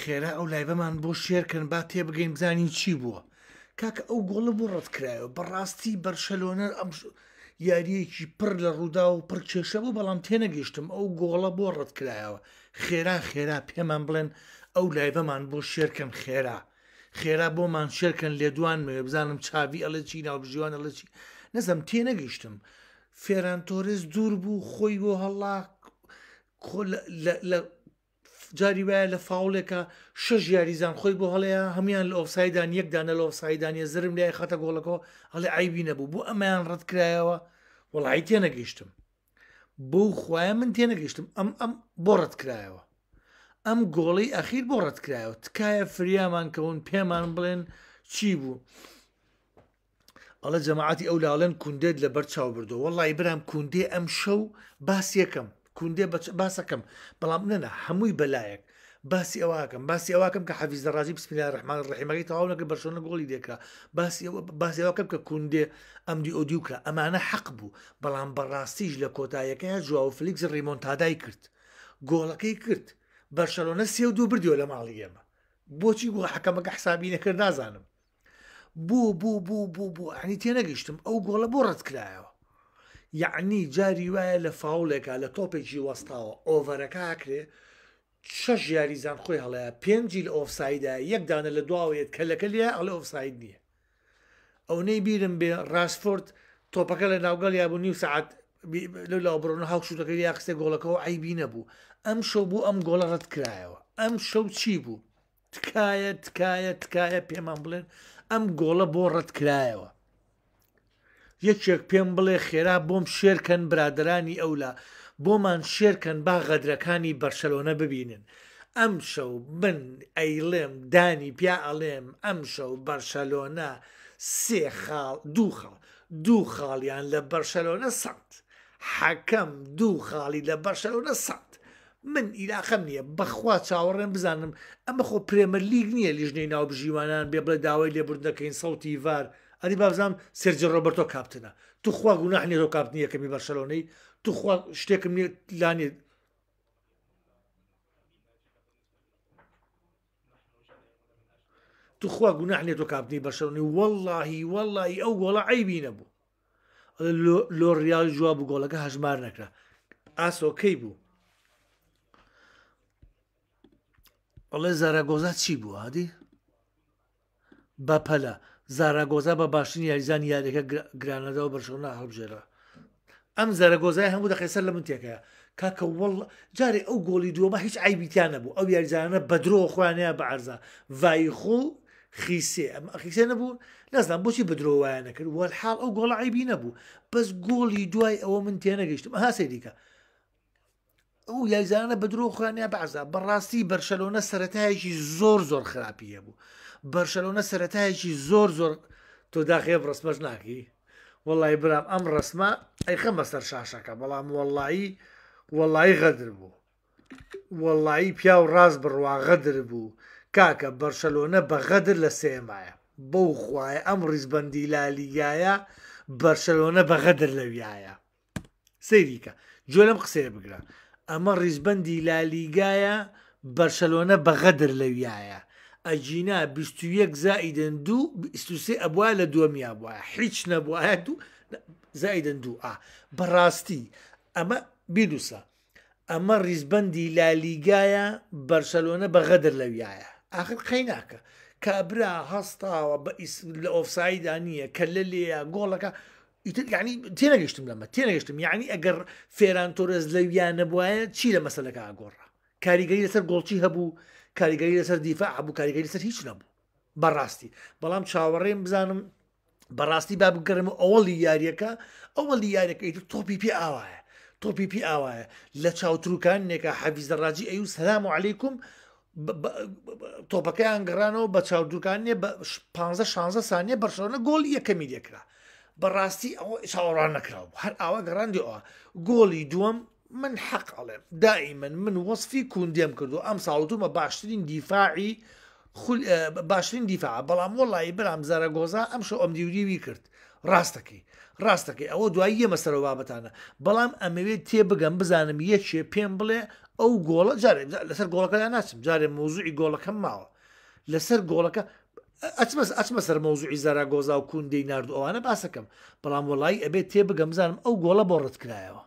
خێرا ئەو لایبەمان بۆ شێرکن با تێ بگەین بزانین چی بووە کاکە ئەو گۆڵە بۆ ڕەتکرایەوە بەڕاستی بەرشەلۆنەر ئەم یاریەکی پڕ لە ڕوودا و پڕ کێشە بوو بەڵام تێنەگەیشتم ئەو گۆڵە بۆ ڕەتکرایەوە خێرا خێرا پێمان بڵێن ئەو لایبەمان بۆ شێرکەم خێرا خێرا بۆمان شێرکەن لێدوان مێ بزانم چاوی ئەلە چی ناوبژیوان ئەلە چی نەزم تێنەگەیشتم فێران تۆرز دوور بوو خۆی بۆ هەڵا جاری وایە لە فاولێکە شش یاریزان خۆی بۆ هەڵەیە هەمان لە ئۆفسایدان یەکدانە لە ئۆفسایدانە زرم لای خەتە گۆڵەکەەوە هەڵێ ئایبی نەبوو بۆ ئەمەیان ڕەتکرایەوە وڵی تێنەگەیشتم بۆ خویە من تێنەگەیشتم ئەم ئەم بۆ ڕەتکرایەوە ئەم گۆڵی ئەخیر بۆ ڕەتکرایەوە تکایە فریامان کەون پێمان بڵێن چی بوو. ئەڵە جەماعاتی ئەو لاڵەن کوندێت لە بەر چاو بردو وەڵی برام کوندێ ئەم شەو باس یەکەم کوندێ باسەکەم بەڵام نەنا هەمووی بەلایەک باسی ئەوواکەم باسی ئەوواکەم کە حەفیز دەڕازی بسپیلا ڕحمان ڕحمەکەی تەواو نەکە بەرشۆنە گۆڵی دێکا باسیەوەکەم کە کوندێ ئەمدی ئۆدیوکە ئەمانە حەق بوو بەڵام بەڕاستیش لە کۆتاییەکەیان جووا و فلیکس ڕیمۆنتادای کرد گۆڵەکەی کرد بەرشەلۆنە سێ و دوو بردیۆ لە ماڵی ئێمە بۆچی بوو حەکەمەکە حسابی نەکرد نازانم بوو بوو بوو بوو بوو ئەنی تێنەگەیشتم ئەو گۆڵە بۆ ڕەتکرایەوە یعنی جاری وایە لە فاولێکە لە تۆپێکی وەستاوە ئۆڤەرەکە ئاکرێ شەش یاریزان خۆی هەڵەیە پێنجی لە ئۆفسایدا یەکدانە لە دواوێت کەلەکە لە ئەلە ئۆفساید نییە ئەو نەی بیرم بێ ڕاستفۆرد تۆپەکە لە ناوگەڵ یابوو نی سعات لە لاوبڕۆن هاوشوتەکە یاخستە گۆڵەکەەوە ئایبی نەبوو ئەم شەو بوو ئەم گۆڵە ڕەت کرایەوە ئەم شەو چی بوو تکایە تکایە تکایە پێمان بڵێن ئەم گۆڵە بۆ ڕەت کرایەوە یەکێک پێم بڵێ خێرا بۆم شێرکەن برادرانی ئەولا بۆمان شێرکەن با غەدرەکانی بەرشەلۆنە ببینن. ئەم شەو من ئەیڵێم دانی پیا ئەڵێم ئەم شەو بەرشەلۆنە سێ خاڵ دوو خاڵ دوو خاڵیان لە بەرشەلۆنە سەند. حەکەم دوو خاڵی لە بەرشەلۆنە سەند. من ئیلاخەم نییە بەخوا چاوەڕێن بزانم ئەمە خۆ پرێمە لیگ نییە لیژنەی ناوبژیوانان بێ بڵە داوای لێبوردەکەین سەوتی ڤار ئەدی بابزانام سرجە ڕۆبرتۆ کاپتنە تو خوا گوناحنی تۆ کاپتنی یەکەمی بەرشەلۆنەی تو شتێکم لانێ تو خوا گوناحنێت تۆ کاپنی بەشەڕنی وەلهی وەلهی ئەو گۆڵە عیبی نەبوو لۆریال جووا بوو گۆڵەکە هەژمار نەکرا ئاسۆکەی بوو ئەڵێ زارە گۆزات چی بوو هادی بەپەلە زاراگۆزا بە باشترین یاریزان یاریەکە گرانەدا و بەرشۆنا هەڵبژێرە ئەم زەرەگۆزای هەموو دەخێسەر لە من تێکەیە کاکە وڵ جارێ ئەو گۆڵی دووەمە هیچ ئایبییتیانە بوو ئەو یاریزانە بە درۆ خوانەیە بە عرزە وای خۆڵ خیسێ ئەم خیسێ نەبوو نەزان بۆچی بدرۆوایە نەکرد وەحاڵ ئەو گۆڵ عیبی نەبوو بەس گۆڵی دوای ئەوە من تێنەگەیشتم هاسێ دیکە ئەو یایزانە بە درۆ خوانیا بەعزا بەڕاستی بەرشەلۆنە سەتایەکی زۆر زۆر خراپیە بوو بەرشەلۆنە سەتایەکی زۆر زۆر تۆ داخێ ڕسمەش ناکی وڵی برام ئەم ڕسمە ئەیخە بەسەر شاشەکە بەڵام وەڵایی وەڵایی غەدر بوو وەڵایی پیا و ڕاست بڕوا غەدر بوو کاکە بەرشەلۆنە بە غەدر لە سێمایە بەو خوایە ئەم ڕیزبندی لالیگایە بەرشەلۆنە بە غەدر لەویایە سەیریکە جۆ لەم قسێ بگرە ئەمە ڕیزبندی لالیگایە بەرشەلۆنە بە غەدر لەویایە ئەجینا 21 زائدن دوو سێ ئەبوا لە دووەمیا بووە هیچ نەبووە و زائدن دوو ئا بەڕاستی ئەمە بیدوسە ئەمە ریزبندی لالیگایە بەرسەلۆنە بەغەدر لەویایە آخر قەی ناکە کابرا هەستاوە بە لە ئۆفسایدا نییە کە لە لێە گۆڵەکە ینی تێنەگەشتم لەمە تێنەگەشتم یعنی ئەگەر فێران تۆرەز لەویان نەبواە چی لە مەسلەکە ئاگۆڕە کاریگەری لەسەر گۆڵچی هەبوو کاریگەری لەسەر دیفاع هەبوو کاریگەری لەسەر هیچ نەبوو بەڕاستی بەڵام چاوەڕێم بزانم بەڕاستی با بگەرم ئەوە لیارەکە ئەوە لیارەکە ئیتر تۆپی پێ ئاوایە تۆپی پێ ئاوایە لە چاوتروکانێکە حەویز دەڕاجی ئەی و سەسلام و عیکم تۆپەکەیان گەڕانەوە بە چاودروکانێ بە 15 16 سانیە بەرشەوەە گۆڵ یەکەمی دێکرا بەڕاستی ئەوە چاوەڕان نەکراوە هەر ئاوا گەڕاندی ئەوە گۆڵی دووەم من حەق ئەڵێم دائیمەن من وەصفی کوندێم کردو ئەم ساڵتومە باشترین دیفاعی باشترین دیفاع بەڵام وڵی برام زارە گۆزا ئەمشە ئەم دیوریوی کرد ڕاستەکەی ڕاستەکەی ئەوە دوایی ئەمە سەرەوە بابەتانە بەڵام ئەمەوێت تێ بگەم بزانم یەکێ پێم بڵێ ئەو گۆڵە جارێ لەسەر گۆڵەکەدا ناچم جارێ مۆزوعی گۆڵەکەم ماوە لەسەر گۆڵەکە ئەچمە سەر مۆزوعی زارا گۆزا و کوندەی نردوانە باسەکەم بەڵام وڵی ئەبێت تێ بگەم بزانم ئەو گۆڵە بۆ ڕەتکرایەوە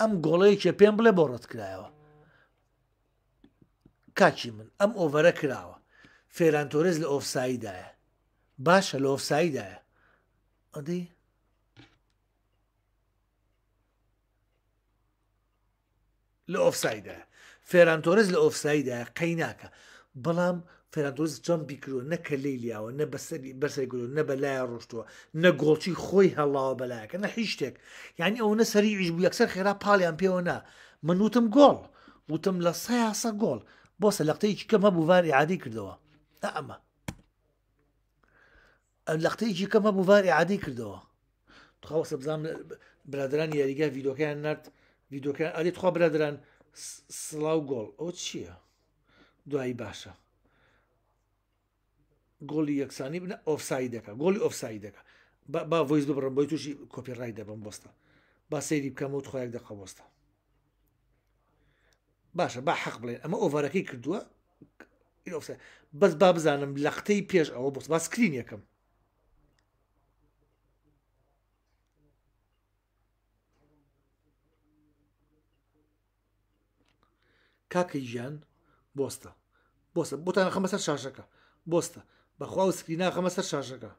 ئەم گۆڵەیەکێ پێم بڵێ بۆ ڕەتکرایەوە کاچی من ئەم ئۆڤەرە کراوە فێرانتۆرز لە ئۆفسایدایە باشە لە ئۆفسایدایە ئەدی لە ئۆفسایدایە فێرانتۆرز لە ئۆفسایدایە قەیناکە بەڵام فەرندۆز چۆن بیکرۆ نەکە لیلیاوە نە بەسەری بەسەرگرۆ نە بەلایە ڕۆشتووە نە گۆڵچی خۆی هەڵاوە بەلایەکە نە هیچ شتێک یعنی ئەوە سەری ئیش بوو یەکسەر خێرا پاڵیان پێوە نا من وتم گۆڵ وتم لە سەیاسە گۆڵ بۆ سەلقتەی چکەمە بووواری عادی کردەوە ئەمە لەختەیەکی کەمە بووواری عادی کردەوە تخوا سە بزانام برادران یاریگە ویدۆکەیان نرد ویدۆکە ئەلی تخوا برادران سڵاو گۆڵ ئەو چییە؟ دوایی باشە. گۆڵی یەکسانی بنە ئۆفسایدەکە گۆلی ئۆفسایدەکە با ڤۆیس بڕم بۆی تووشی کۆپیڕای دەبم بستە با سەیری بکەم و خۆیان دەخەوەستە باشە با حەق بڵێن ئەمە ئۆڤەرەکەی کردووە بەس با بزانم لەختەی پێش ئەوە بست با سکرین یەکەم کاکە ژیان بۆستە بۆستە بۆتان خەمەسەر شاشەکە بۆستە بەخوا و سکرینە خەمە سەر شاشەکە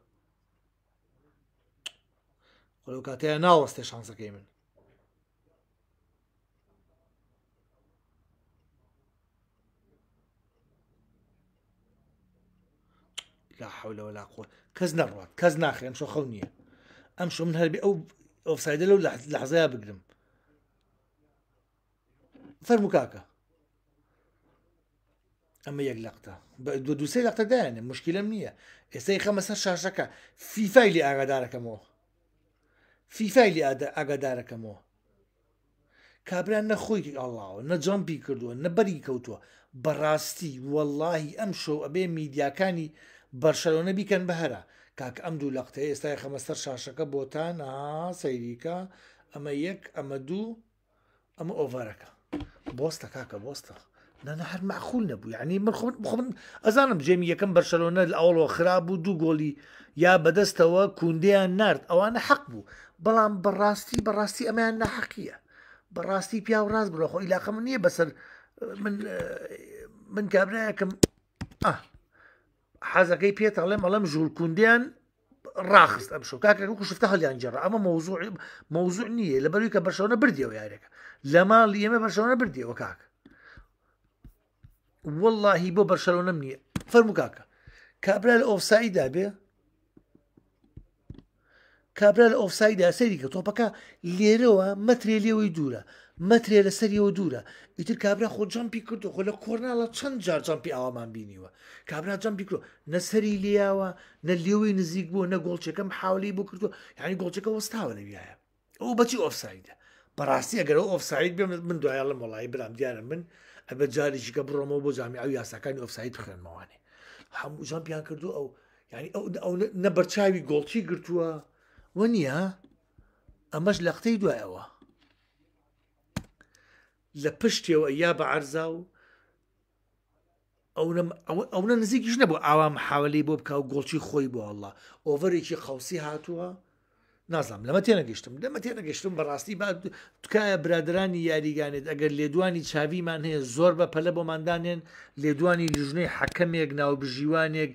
انا کاتەیە ناوەستێ شانسەکەی من لا حول ولا قوة كزنا نروات كزنا ناخي أمشو خونية أمشو من هربي أو أوف سايد لو لحظة بقدم فرمو كاكا ئەمە یەک لەقتە دووسێ لەقتە دایانێ مشکلم نییە ئێستا خەمە سەر شاشەکە فیفایلی ئاگادارەکەمەوە فیفایلی ئاگادارەکەمەوە کابران نەخۆی ئەڵاوە نەجامپی کردووە نەبەری کەوتووە بەڕاستی وەلهی ئەم شەو ئەبێ میدیاکانی بەرشەرۆنە بیکەن بەهرە کاکە ئەم دوو لەقتە ئێستا خەمەسەر شاشەکە بۆتان سەیریکە ئەمە یەک ئەمە دوو ئەمە ئۆڤەرەکە بۆستە کاکە بۆستە نە هەر ماخول نەبوو ینی من ئەزانم جێمی یەکەم بەرشەلۆنە لە ئەوڵەوە خراپ بوو دوو گۆلی یا بەدەستەوە کوندیان نرد ئەوانە حەق بوو بەڵام بەڕاستی بەڕاستی ئەمەیان نەحەقیە بەڕاستی پیا و ڕاست بڕۆ خۆ ئیلاخە من نییە بەسەر من من کابراایەکەم حەزەکەی پێێت ئەڵێم ئەڵم ژوور کوندیان ڕاخست ئەم شو کاکە کوشتە هەلیان جێڕ ئەمە مۆزوع مۆزوع نییە لەبەروی کە بەشەوە بردیەوە یارێکە لە ماڵ ئێمە بەشەوە بردیەوە کاکە واللهی بۆ بەرشەلۆنم نییە فەرمو کاکە کابرا لە ئۆفسایدا بێ کابرا لە ئۆفسایدا سەری کە تۆپەکە لێرەوە مەترێ لێەوەی دوورە مەترێ لە سەریەوە دوورە ئیتر کابرا خۆ جەمپی کرد و خۆ لە کۆرناڵە چەند جار جەمپی ئاوامان بینیوە کابرا جەمپی کرد نە سەری لیاوە نە لێوەی نزیک بوو نە گۆڵچەکەم حاولی بۆ کردو یعنی گۆڵچەکە وەستاوە لەویایە ئەو بەچی ئۆفسایدە بەڕاستی ئەگەر ئۆفساید بێ من دوایە لە مەڵی برام دیارە من ئەبە جارێکیکە بڕۆمەوە بۆ جامی ئەو یاساکانی ئۆفسایت بخێنمەوانێ هەموو جان پیان کردو ئەو ینی ئەو نەبەرچاوی گۆڵچی گرتووە وە نییە ئەمەش لە قتەی دوایەوە لە پشتەوە یا بە عرزا و ئەوە نزیکیش نەبوو ئاوا مححاولی بۆ بکە و گۆڵکی خۆی بۆ ئەله ئۆڤێکی خەوسی هاتووە نازانام لەمە تێنەگەشتم لەمە تێنەگەشتم بەڕاستی تکایە برادرانی یاریگانێت ئەگەر لێدوانی چاویمان هەیە زۆر بە پەلە بۆماندانێن لێدوانی لژنەی حەکەمێک ناوبژیوانێک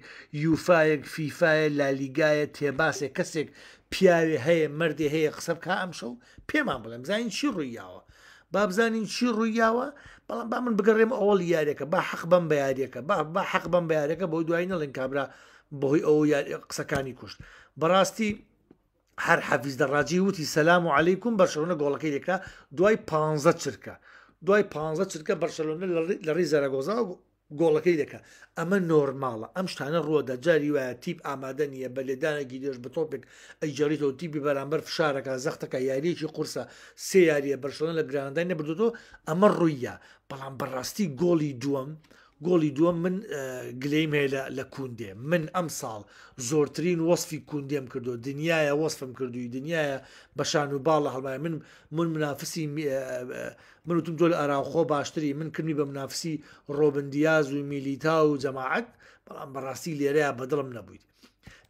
یوفایەک فیفاە لالیگایە تێباسێک کەسێک پیاوێ هەیە مردی هەیە قسە بکە ئەمشەو پێمان بڵێم زانین چی ڕوویاوە با بزانین چی ڕوویاوە بەڵام با من بگەڕێم ئەوڵ یاریەکە با حەق بم بە یاریەکە با حەق بم بە یاریەکە بۆ دوای نەڵێن کابرا بەهۆی ئەو قسەکانی کوشت بەڕاستی هەر حەفیز دەڕاجی وتی سەسلام و عیکم بەشەونە گۆڵەکەی لێکرا دوای پ چرکە دوای پ چرکە بەرشەلونە لە ڕێ زەرەگۆزا گۆڵەکەی دەکە ئەمە نۆرمماڵە ئەم شتانە ڕۆدا جاری وایە تیپ ئامادە نیە بە لێدانێکی دێش بە تۆپێک ئەیجارریتەوە تیپی بەرامبەر فشارەکە زەختەکە یاریەکی قورسە سێ یاریە بەرشلن لە گراندای نەبدوتۆ ئەمە ڕوویە بەڵام بەڕاستی گۆڵی دووەم گۆڵی دووە من گلەیم هەیە لە کوندێ من ئەم ساڵ زۆرترین وەصفی کوندێم کردو دنیاە وەصفم کردووی دنیاە بەشان و باڵە هەڵمای من من منافسی من وتم تۆ لە ئەراخۆ باشتری من کردنی بە منافسی ڕۆبندیاز و میلیتا و جەماعەت بەڵام بەڕاستی لێرەیە بەدڵم نەبوویت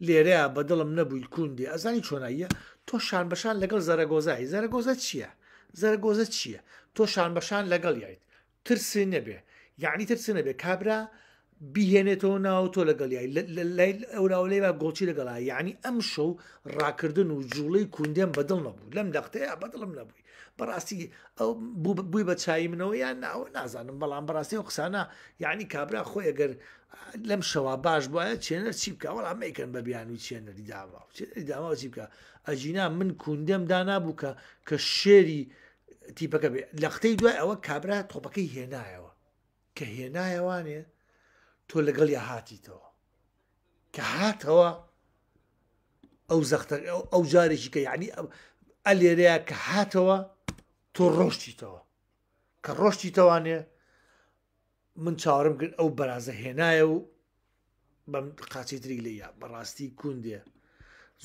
لێرەیە بەدڵم نەبووی کوندێ ئەزانی چۆناییە تۆ شان بەشان لەگەڵ زەرەگۆزایی زەرەگۆزە چییە؟ زەرگۆزە چییە؟ تۆ شان بەشان لەگەڵ یایت ترسی نەبێ یعنی ترسنە بێ کابرا بیهێنێتەوە ناو تۆ لەگەڵیای ئەوراوەی بە گۆچی لەگەڵای یعنی ئەم شەو ڕاکردن و جوڵەی کوندێن بەدڵ نەبوو لەم دەختەیە بەدڵم نەبووی بەڕاستی ئەو بووی بە چای منەوە یان ناوە نازانم بەڵام بەڕاستی و قسانە یعنی کابرا خۆی ئەگەر لەم شەوا باش بواە چێنەر چی بکە وەڵ ئەمەیکەن بە بیانوی چێنەری داوا داوا چی بکە ئەجینا من کوندێم دانابووکە کە شێری تیپەکە بێ لەختەی دوای ئەوە کابرا تۆپەکەی هێنایەوە کە هێنایەوانێ تۆ لەگەڵ یا هاتیتەوە کە هاتەوە ئەو زەختە ئەو جارێکی کە یعنی ئەلێرەیە کە هاتەوە تۆ ڕۆشتیتەوە کە ڕۆشتی تەوانێ من چاوەڕم کرد ئەو بەرازە هێنایە و بەم قاچی تری لە بەڕاستی کوندێ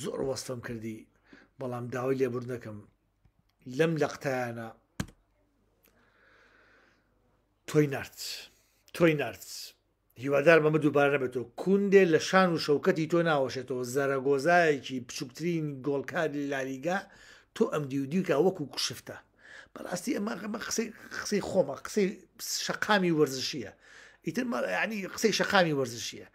زۆر وەستم کردی بەڵام داوای لێبوردەکەم لەم لەقتایانە تۆی نرد تۆی نرد هیوادار بەمە دووبارە بێتەوە کوندێ لە شان و شەوکەتی تۆ ناوەشێتەوە زەرەگۆزایەکی بچووکترین گۆڵکاری لالیگا تۆ ئەم دیودیکە وەکو کوشفتە بەڕاستی ئەمە قسەی خۆمە قسەی شقامی وەرزشیە ئیتر ینی قسەی شقامی وەرزشیە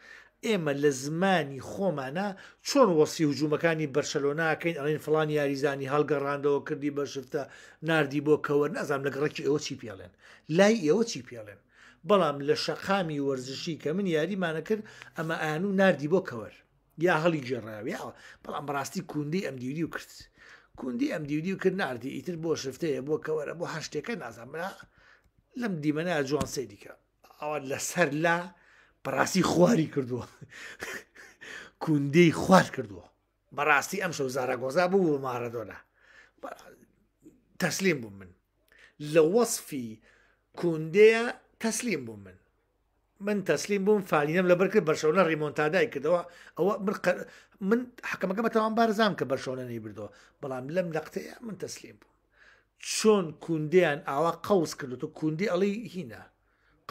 ئێمە لە زمانی خۆمانە چۆن وەسی هجوومەکانی بەرشەلۆناکەین ئەڵین فلان یاریزانی هەڵگەڕاندەوە کردی بەشفتە نردی بۆ کەەوە نازام لە گڕێکی ئەوە چی پێڵێن لای ئێوە چی پێڵێن بەڵام لە شەقامی وەرزشی کە من یاریمانە کرد ئەمە ئانوو نردی بۆ کەەوەر یا هەڵی جێڕاویەوە بەڵام ڕاستی کوندی ئەم دیوری و کرد کوندی ئەم دیوری و کرد نردی ئیتر بۆ شفتەیە بۆ کەەوەرە بۆ هەشتێکە نازانرا لەم دیمەە جوان سێ دیکە ئەوە لەسەر لا بەڕاستی خواری کردووە کوندەی خوارد کردووە بەڕاستی ئەم شەو زارەگۆزا بوو بۆ مارەدۆنا تەسلیم بوو من لە وەصفی کوندەیە تەسلیم بوو من من تەسلیم بووم فالینم لە بەرکرد بەرشەونە ڕیمۆنتادای کردەوە ئەوە من حکەمەکە بەتەوان بارزان کە بەرشۆنەی بردەوە بەڵام لەم لەقتەیە من تەسلیم بوو چۆن کوندیان ئاوا قەوز کردو و کوندی ئەڵی هینە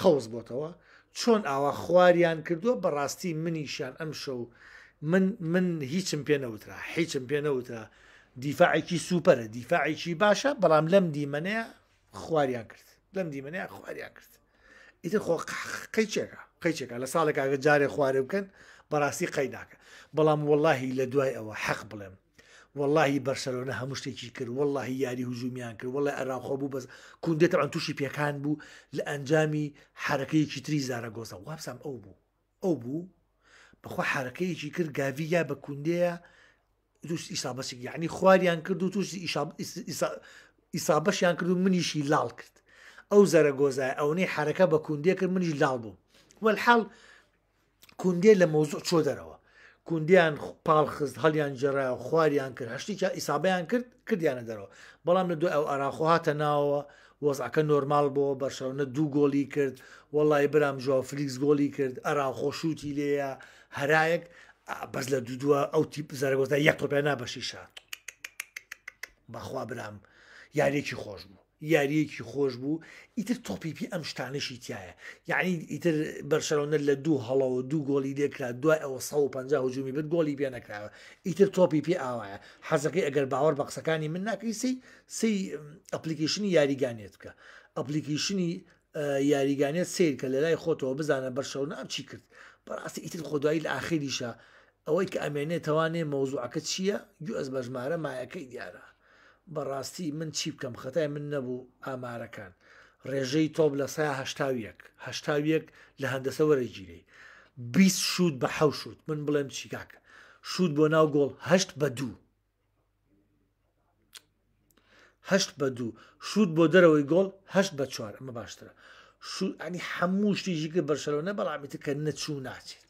قەوز بۆتەوە چۆن ئاوا خواریان کردووە بەڕاستی منیشان ئەم شەو من هیچم پێنەوترا هیچم پێنەوترا دیفاعێکی سوپەرە دیفاعێکی باشە بەڵام لەم دیمەنەیە خواریان کرد لەم دیمەنەیە خواریان کرد ئیتر خۆ قەیچێکە قەیچێکە لە ساڵێک ئاگە جارێ خوارێ بکەن بەڕاستی قەیداکە بەڵام وەڵاهی لە دوای ئەوە حەق بڵێم واللهی بەرسەرۆنە هەموو شتێکی کرد واللهی یاری هوزومیان کرد وڵی عراخۆ بوو بەس کوندێتە ئەم تووشی پێکان بوو لە ئەنجامی حرەکەیەکی تری زارە گۆزە وابسام ئەو بوو ئەو بوو بەخوا حرەکەیەکی کرد گاوی یا بە کوندەیە دووست ئیسابەسی یعنی خواریان کرد و تووسی ئیسابەشیان کرد و منیشی لاڵ کرد ئەو زەرە گۆزای ئەونەی حرەکە بە کوندێ کرد منیش لاڵ بوو وەحاڵ کوندێ لە مۆزۆ چۆ دەرەوە کوندیان پاڵخست هەڵیان جێرا و خواریان کرد هەشتی ئیسابیان کرد کردیانە دەرەوە بەڵام لە دو ئەو ئاراخۆهاتە ناوەوە وەزعەکە نۆرمال بۆ بەشەونە دوو گۆلی کرد وڵی برام ژوا فلیکس گۆلی کرد ئەرا خۆشوتی لێە هەرایەک بەس لە دوو دووە ئەو تیپ زارگۆزدا یەک تۆپیان نابەشی شار بەخوا برام یارێکی خۆش بوو یاریەکی خۆش بوو ئیتر تۆپیپی ئەم شتانشی تایە یعنی ئیتر بەرشەرۆنە لە دوو هەڵەوە دوو گۆلی دێکرا دوای ئەوە 150 هجومی بێت گۆلی پێ نەکراوە ئیتر تۆپیپی ئاوایە حەزەکەی ئەگەر باوەڕ بە قسەکانی من ناکەیسی سی ئەپلیکیشنی یاریگانێت بکە ئەپلیکیشنی یاریگانێت سیر کە لە لای خۆتەوە بزانە بەرشەوە نام چی کرد بەڕاستی ئیتر خۆدایی لە ئاخریشە ئەوەی کە ئەمێنێت توانێ مەوزوعەکە چییە یو ئەس بەژمارە مایەکەی دیارە بەڕاستی من چی بکەم خەتای من نەبوو ئامارەکان ڕێژەی تۆب لە ساهشتاویەکهشتاویەک لە هەندەسە وەرە گیرەی بیست شوود بە حەو شوود من بڵێم چیکاکە شوود بۆ ناو گۆڵ هەشت بە دوو هەشت بە دوو شوود بۆ دەرەوەی گۆڵ هەشت بە چوار ئەمە باشترە ئەنی هەموو شتیژی کە بەرشەلەوە بەڵامیتە کە نەچوو ناچێت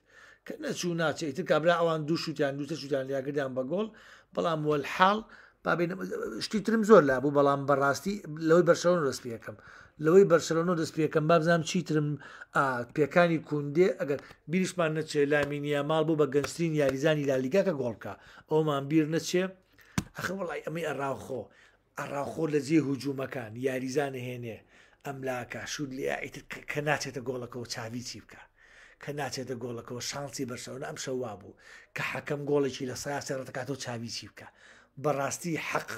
کە نەچوو ناچێت تر کابرا ئەوان دوو شووتیان دوتە شووتیان لیاگردیان بە گۆڵ بەڵام وەل حاڵ شتی ترم زۆر لا بوو بەڵام بەڕاستی لەوەی بەرشەوە دەست پێەکەم لەوەی بەرشەلۆنۆ دەست پێەکەم بابزانام چیترم پێکانی کوندێ ئەگەر بیرشمان نەچێ لامینیا ماڵ بوو بە گەنجترین یاریزانی لالیگاکە گۆڵکە ئەومان بیر نەچێ ئەخ وڵی ئەمەی ئەراخۆ ئەراخۆ لە جێ هجوومەکان یاریزانە هێنێ ئەملاکە شود لێ ئیتر کە ناچێتە گۆڵەکەەوە چاوی چی بکە. کە ناچێتە گۆڵەکەەوە شانسی بەرشەوە ئەم شەوا بوو کە حەکەم گۆڵێکی لە سایاسێ ڕەتکاتەوە چاوی چی بکە بەڕاستی حەق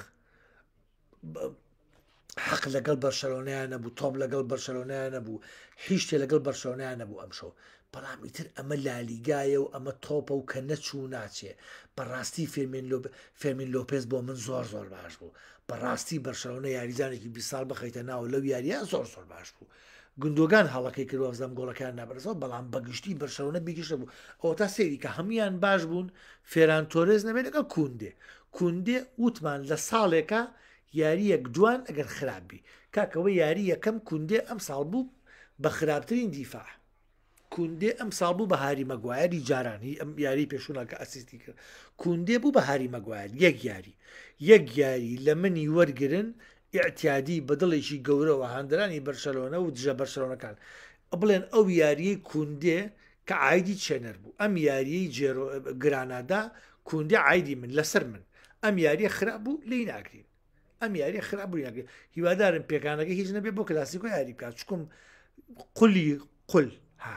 حەق لەگەڵ بەرشەلۆنیان نەبوو تۆم لەگەڵ بەرشەلۆنیان نەبوو هیچ تێ لەگەڵ بەرشەلۆنیان نەبوو ئەمشۆ بەڵام ئیتر ئەمە لالیگایە و ئەمە تۆپە و کە نەچوو ناچێ بەڕاستی فێرمین لۆپێز بۆ من زۆر زۆر باش بوو بەڕاستی بەرشەلۆنە یاریزانێکی بی ساڵ بخەیتە ناو لەو یاریان زۆر زۆر باش بوو. گندۆگان هەڵەکەی کردوە زەم گۆڵەکان نابرسەوە بەڵام بەگشتی بەرشەوە بگیشە بوو ئەوە تا سێری کە هەموان باش بوون فێران تۆرێز نەبێت لەگە کوندێ کوندێ وتمان لە ساڵێکە یاریەک جوان ئەگەر خراپبی کاکەوە یاری یەکەم کوندێ ئەم ساڵ بوو بە خراپترین دیفاع کوندێ ئەم ساڵ بوو بە هاری مەگوایری جارانی ئەم یاری پێشونەکە ئەسیستی کرد کوندێ بوو بە هاری مەگوایل یەک یاری یەک یاری لە منی وەرگرن ئاعتیادی بەدڵێکی گەورەوە هەندرانی بەرشەلۆنە و دژە بەرشەلۆنەکان بڵێن ئەو یاریە کوندێ کە ئایدی چێنەر بوو ئەم یاریەی گرانادا کوندێ ئایدی من لەسەر من ئەم یاری خراپ بوو لی ناکرین ئەم یاری خراپ بوو ناکرین هیوادارم پێکانەکە هیچ نەبێ بۆ کلاسیکۆ یاری بکات چکم قولی قل ها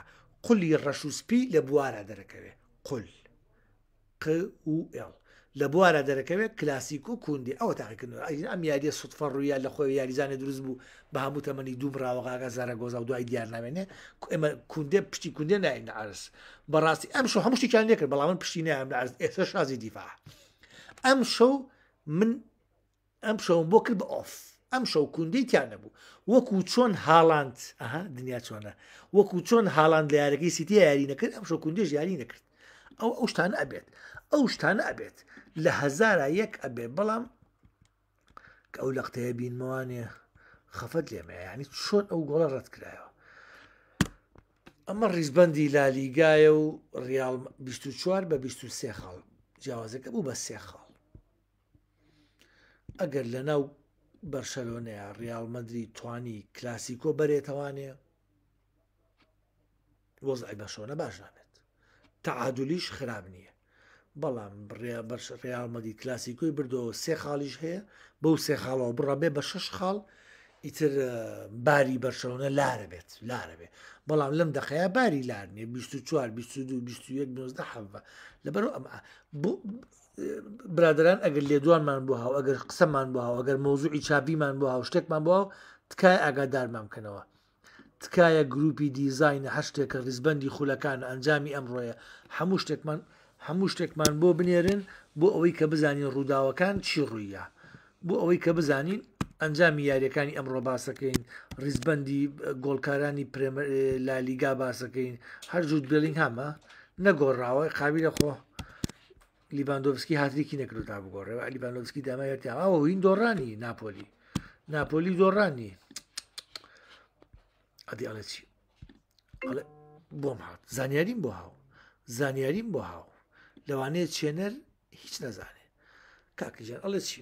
قولی ڕەشوسپی لە بوارە دەرەکەوێ قل قL لە بوارە دەرەکەوێت کلاسیک و کوندی ئەوە تاقیکردن ئەم یادی سوتفە ڕوویە لە خۆی یاریزانە دروست بوو بە هەموو تەمەنی دوو ڕاوەغاگە زارە گۆزا و دوای دیار نامێنێ ئمە کوندێ پشتی کوندێ ناین ئارس بەڕاستی ئەم شو هەمشتیان لێکرد بەڵام من پشتی نام ئێستا شازی دیفاع. ئەم شەو من ئەم شەوم بۆ کرد بە ئۆف ئەم شەو کوندەی تیانە بوو وەکو چۆن هاڵاند ئەها دنیا چۆنە وەکو چۆن هاڵاند لە یارەکەی سیتی یاری نەکرد ئەم شەو کوندێژ یاری نەکرد ئەو ئەو شتانە ئەبێت ئەو شتانە ئەبێت لە هزارە یەک ئەبێت بەڵام کە ئەو لە قتەیە بینمەوانێ خەفەت لێمە ینی چۆن ئەو گۆڵە ڕەت کرایەوە ئەمە ریزبندی لالیگایە و ریال 24 بە 23 خاڵ جیاوازەکە بوو بە سێخەڵ ئەگەر لە ناو بەرشەلۆنەیە ریالمەدرری توانی کلاسیکۆ بەرێتوانێ وەزای بەشۆنە باش نامێت تععادلیش خراب نییە بەڵام ریالمەدی کلاسیکۆی بردەوە سێ خاڵیش هەیە بەو سێ خاڵەوە بڕەبێ بە شش خاڵ ئیتر باری بەرشەونە لارە بێت لارە بێ بەڵام لەم دەخەیە باری لارنیە 24 22 21 1970 لەبەر برادران ئەگەر لێدوانمان بۆ هاو ئەگەر قسەمان بۆ هاو ئەگەر مۆزوعی چاپیمان بۆ هاو شتێکمان بۆ تکای ئاگادارمان بکەنەوە تکایە گروپی دیزینە هە شتێکە ریزبندی خولەکان ئەنجامی ئەمڕۆیە هەموو شتێکمان هەموو شتێکمان بۆ بنێرن بۆ ئەوەی کە بزانین ڕووداوەکان چی ڕوویە بۆ ئەوەی کە بزانین ئەنجامی یاریەکانی ئەمڕۆ باسەکەین ریزبندی گۆلکارانی لالیگا باسەکەین هەر جوود بلینگ هەمە نەگۆڕاوە قابلە خۆ لیواندوفسکی هتریکی تابو تا گره لیواندوفسکی دمه یرتی هم او این دورانی ناپولی ناپولی دورانی ادی آله چی آله بوم هات زنیاریم بو هاو زنیاریم بو هاو لوانه چنل هیچ نزنه کاکی جان آله چی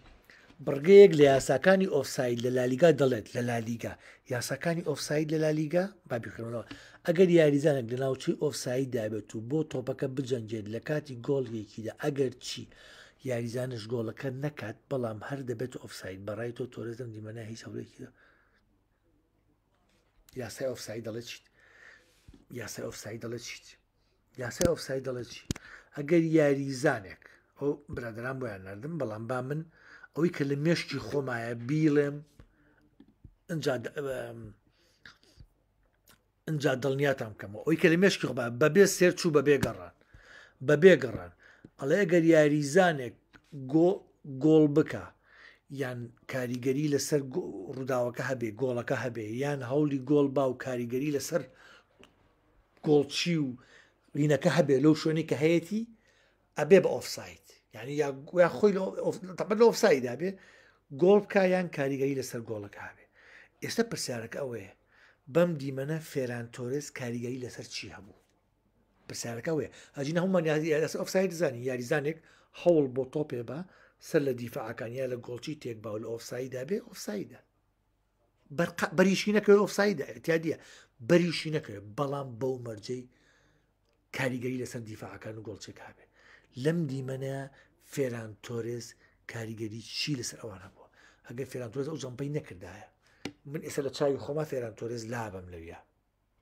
بڕگەیەک لە یاساکانی ئۆفساید لە لالیگا دەڵێت لە لالیگا یاساکانی ئۆفساید لە لالیگا بابیکردنەوە ئەگەر یاریزانێک لە ناوچی ئۆفساید دابێت و بۆ تۆپەکە بجەنجێت لە کاتی گۆڵیەکیدا ئەگەر چی یاریزانش گۆڵەکە نەکات بەڵام هەر دەبێت ئۆفساید بەڕای تۆ تۆرەزم دیمەە هیچ هەولێکیدا یاسای ئۆفساید دەڵێت چیت یاسای ئۆفساید دەڵێت چیت یاسای ئۆفساید دەڵێت چی ئەگەر یاریزانێک ئەو برادران بۆیان نردم بەڵام با من ئەوەی کە لە مێشکی خۆمایە بیڵێم اینجا دڵنیاتم کەمەوە ئەوی کە لە مێشکی خۆمە بەبێ سێر چوو بە بێگەڕان بە بێگەڕان ئەڵێ ئەگەر یاریزانێک گۆڵ بکە یان کاریگەری لەسەر ڕووداوەکە هەبێ گۆڵەکە هەبێ یان هەولی گۆڵ با و کاریگەری لەسەر گۆڵچی و وینەکە هەبێ لەو شوێنی کە هەیەی ئەبێ بە ئۆفسایت یعنی یا خۆی لە ئۆفسایدا بێ گۆڵ بکە یان کاریگەری لەسەر گۆڵەکە هابێ ئێستا پرسیارەکە ئەوەیە بەم دیمەنە فێرانتۆرس کاریگەری لەسەر چی هەبوو پرسیارەکەوێ ئەجین هەمومان ئۆفساید زانی یاریزانێک هەوڵ بۆ تۆپێ بە سەر لە دیفعکانیا لە گۆڵچی تێک باول ئۆفسایدا بێ ئۆفسایدا بەریشی نەکەوێت ئۆفسایدا احتیادە بەریشی نەکەوێت بەڵام بەو مەرجەی کاریگەری لەسەر دیفعەکان و گۆڵچێک هابێ لەم دیمەنە فێران تۆرێز کاریگەری چی لەسەر ئەوان هەبووە هەگە فێران تۆرز ئەو جەمپەی نەکردایە من ئێستا لە چاوی خۆما فێران تۆرێز لابم لەویە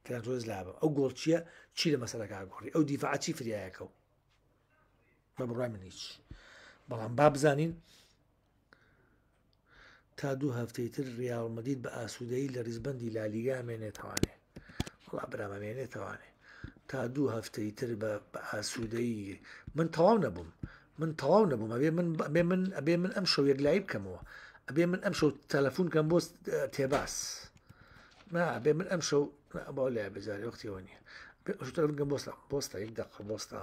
فێران تۆرز لابم ئەو گۆڵ چییە چی لە مەسەرەکە گۆڕی ئەو دیفاعچی فریایەکە و بە بڕای من هیچ بەڵام با بزانین تا دوو هەفتەیتر ریاڵمەدید بە ئاسوودەی لە ریزبندی لالیگا مێنێتوانێ خڵا برامەمێنێتوانێ تا دوو هەفتەی تر بە ئاسوودەی من تەواو نەبووم من تەواو نەبووم ئەبێ من ئەبێ من ئەبێ من ئەم شەو یەکلای بکەمەوە ئەبێ من ئەم شەو تەلەفون کەم بۆ اه، تێباس ئەبێ من ئەم شەو باو لای بەجارێ وەختیەوە نیە بۆ بۆستا یک دقه بۆستا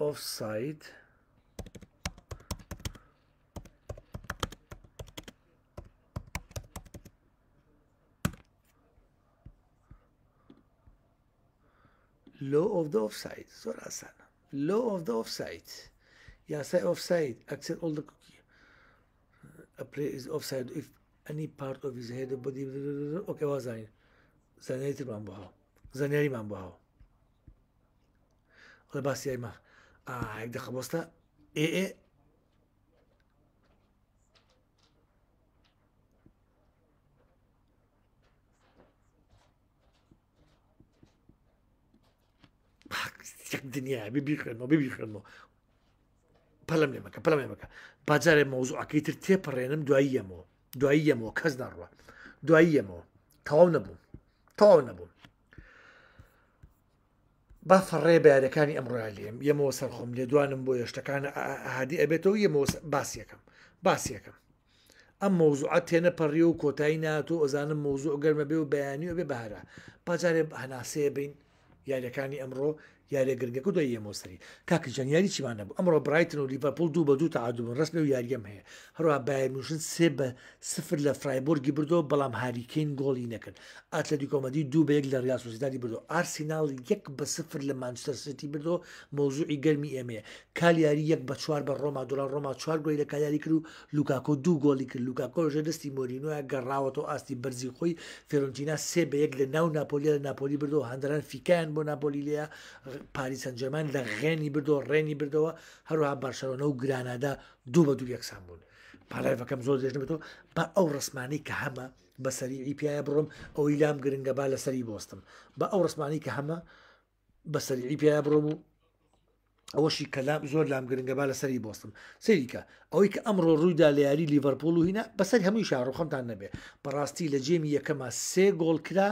ئۆف سایت. law of the offside so asan law of the offside ya say offside accept all the cookie a player is offside if any part of his head or body okay was i zaneri man ba zaneri man ba ole bas yema ah ik de khabosta e e دنیا ببی خوێنەوە ببی خوێنەوە پەلم لێمەکە پەلم لێمەکە باجارێ مۆزوعەکەی تر تێپەڕێنم دواییەمەوە دواییەمەوە کەس ناڕوە دواییەمەوە تەواو نەبووم تەواو نەبووم با فەڕێ بەیارەکانی ئەمڕالیم یەمەوە سەرخۆم لێ دوانم بۆ یشتەکان هادی ئەبێتەوە یەمەوە باسیەکەم باسیەکەم ئەم مۆزوعات تێنە پەڕی و کۆتایی ناتۆ ئەزانم مۆزوع گەرمە بێ و بەیانی و بێ بەهرە باجارێ هەناسەیە بین یاریەکانی ئەمڕۆ یاریێگرگەکە دو ئێمۆسری کاکەجانیاری چیمان نبوو ئەمڕۆ برایتن و لیڤەرپۆل دوو بە دوو تعادوبن ڕست و یاریم هەیە هەروە باێموشن سێ بە سفر لە فرایبۆرگی بردو بەڵام هاریکەین گۆڵی نەکرد ئاتلەتی کۆمەدی دوو بە یەک لە ریاسوسیدادی بردو ئارسینال یەک بە سفر لە مانچستەرسیتی بردو مۆزوعی گەرمی ئێمەیە کالیاری یەک بە چوار بە ڕۆما دۆڵان ڕۆما چوار گۆی لە کالیاری کرد و لوکاکۆ دوو گۆڵی کرد لوکاکۆ ژە دەستی مۆرینوە گەڕاوەەوە ئاستی بەرزی خۆی فێرنجینا سێ بە یەک لە ناو ناپۆلی لە ناپۆلی بردو هەندران فیکیان بۆ ناپۆلی لەیە پاریسەنجەمان لە غێنی بردۆ ڕێنی بردەوە هەروها بارشەوەنە و گرانادا دوو بە دوو یەکسان بوون پارێفەکەم زۆر دێژن بێتەوە بە ئەو ڕسمانی کە هەمە بە سەری پیاە بڕۆم ئەو ئیلام گرنگە با لەسەری بۆستم بە ئەو ڕسمانی کە هەمە بە سەری پیاە بڕۆم و ئەوەشی کەلام زۆر لام گرنگە با لەسەری بۆستم سریکە ئەوەی کە ئەمڕۆ ڕوویدا لە یاری لیڤەرپۆل و هینا بەسەر هەمووی شارڕخمتان نەبێ بەڕاستی لە جێمی یەکەمە سێ گۆڵ کرا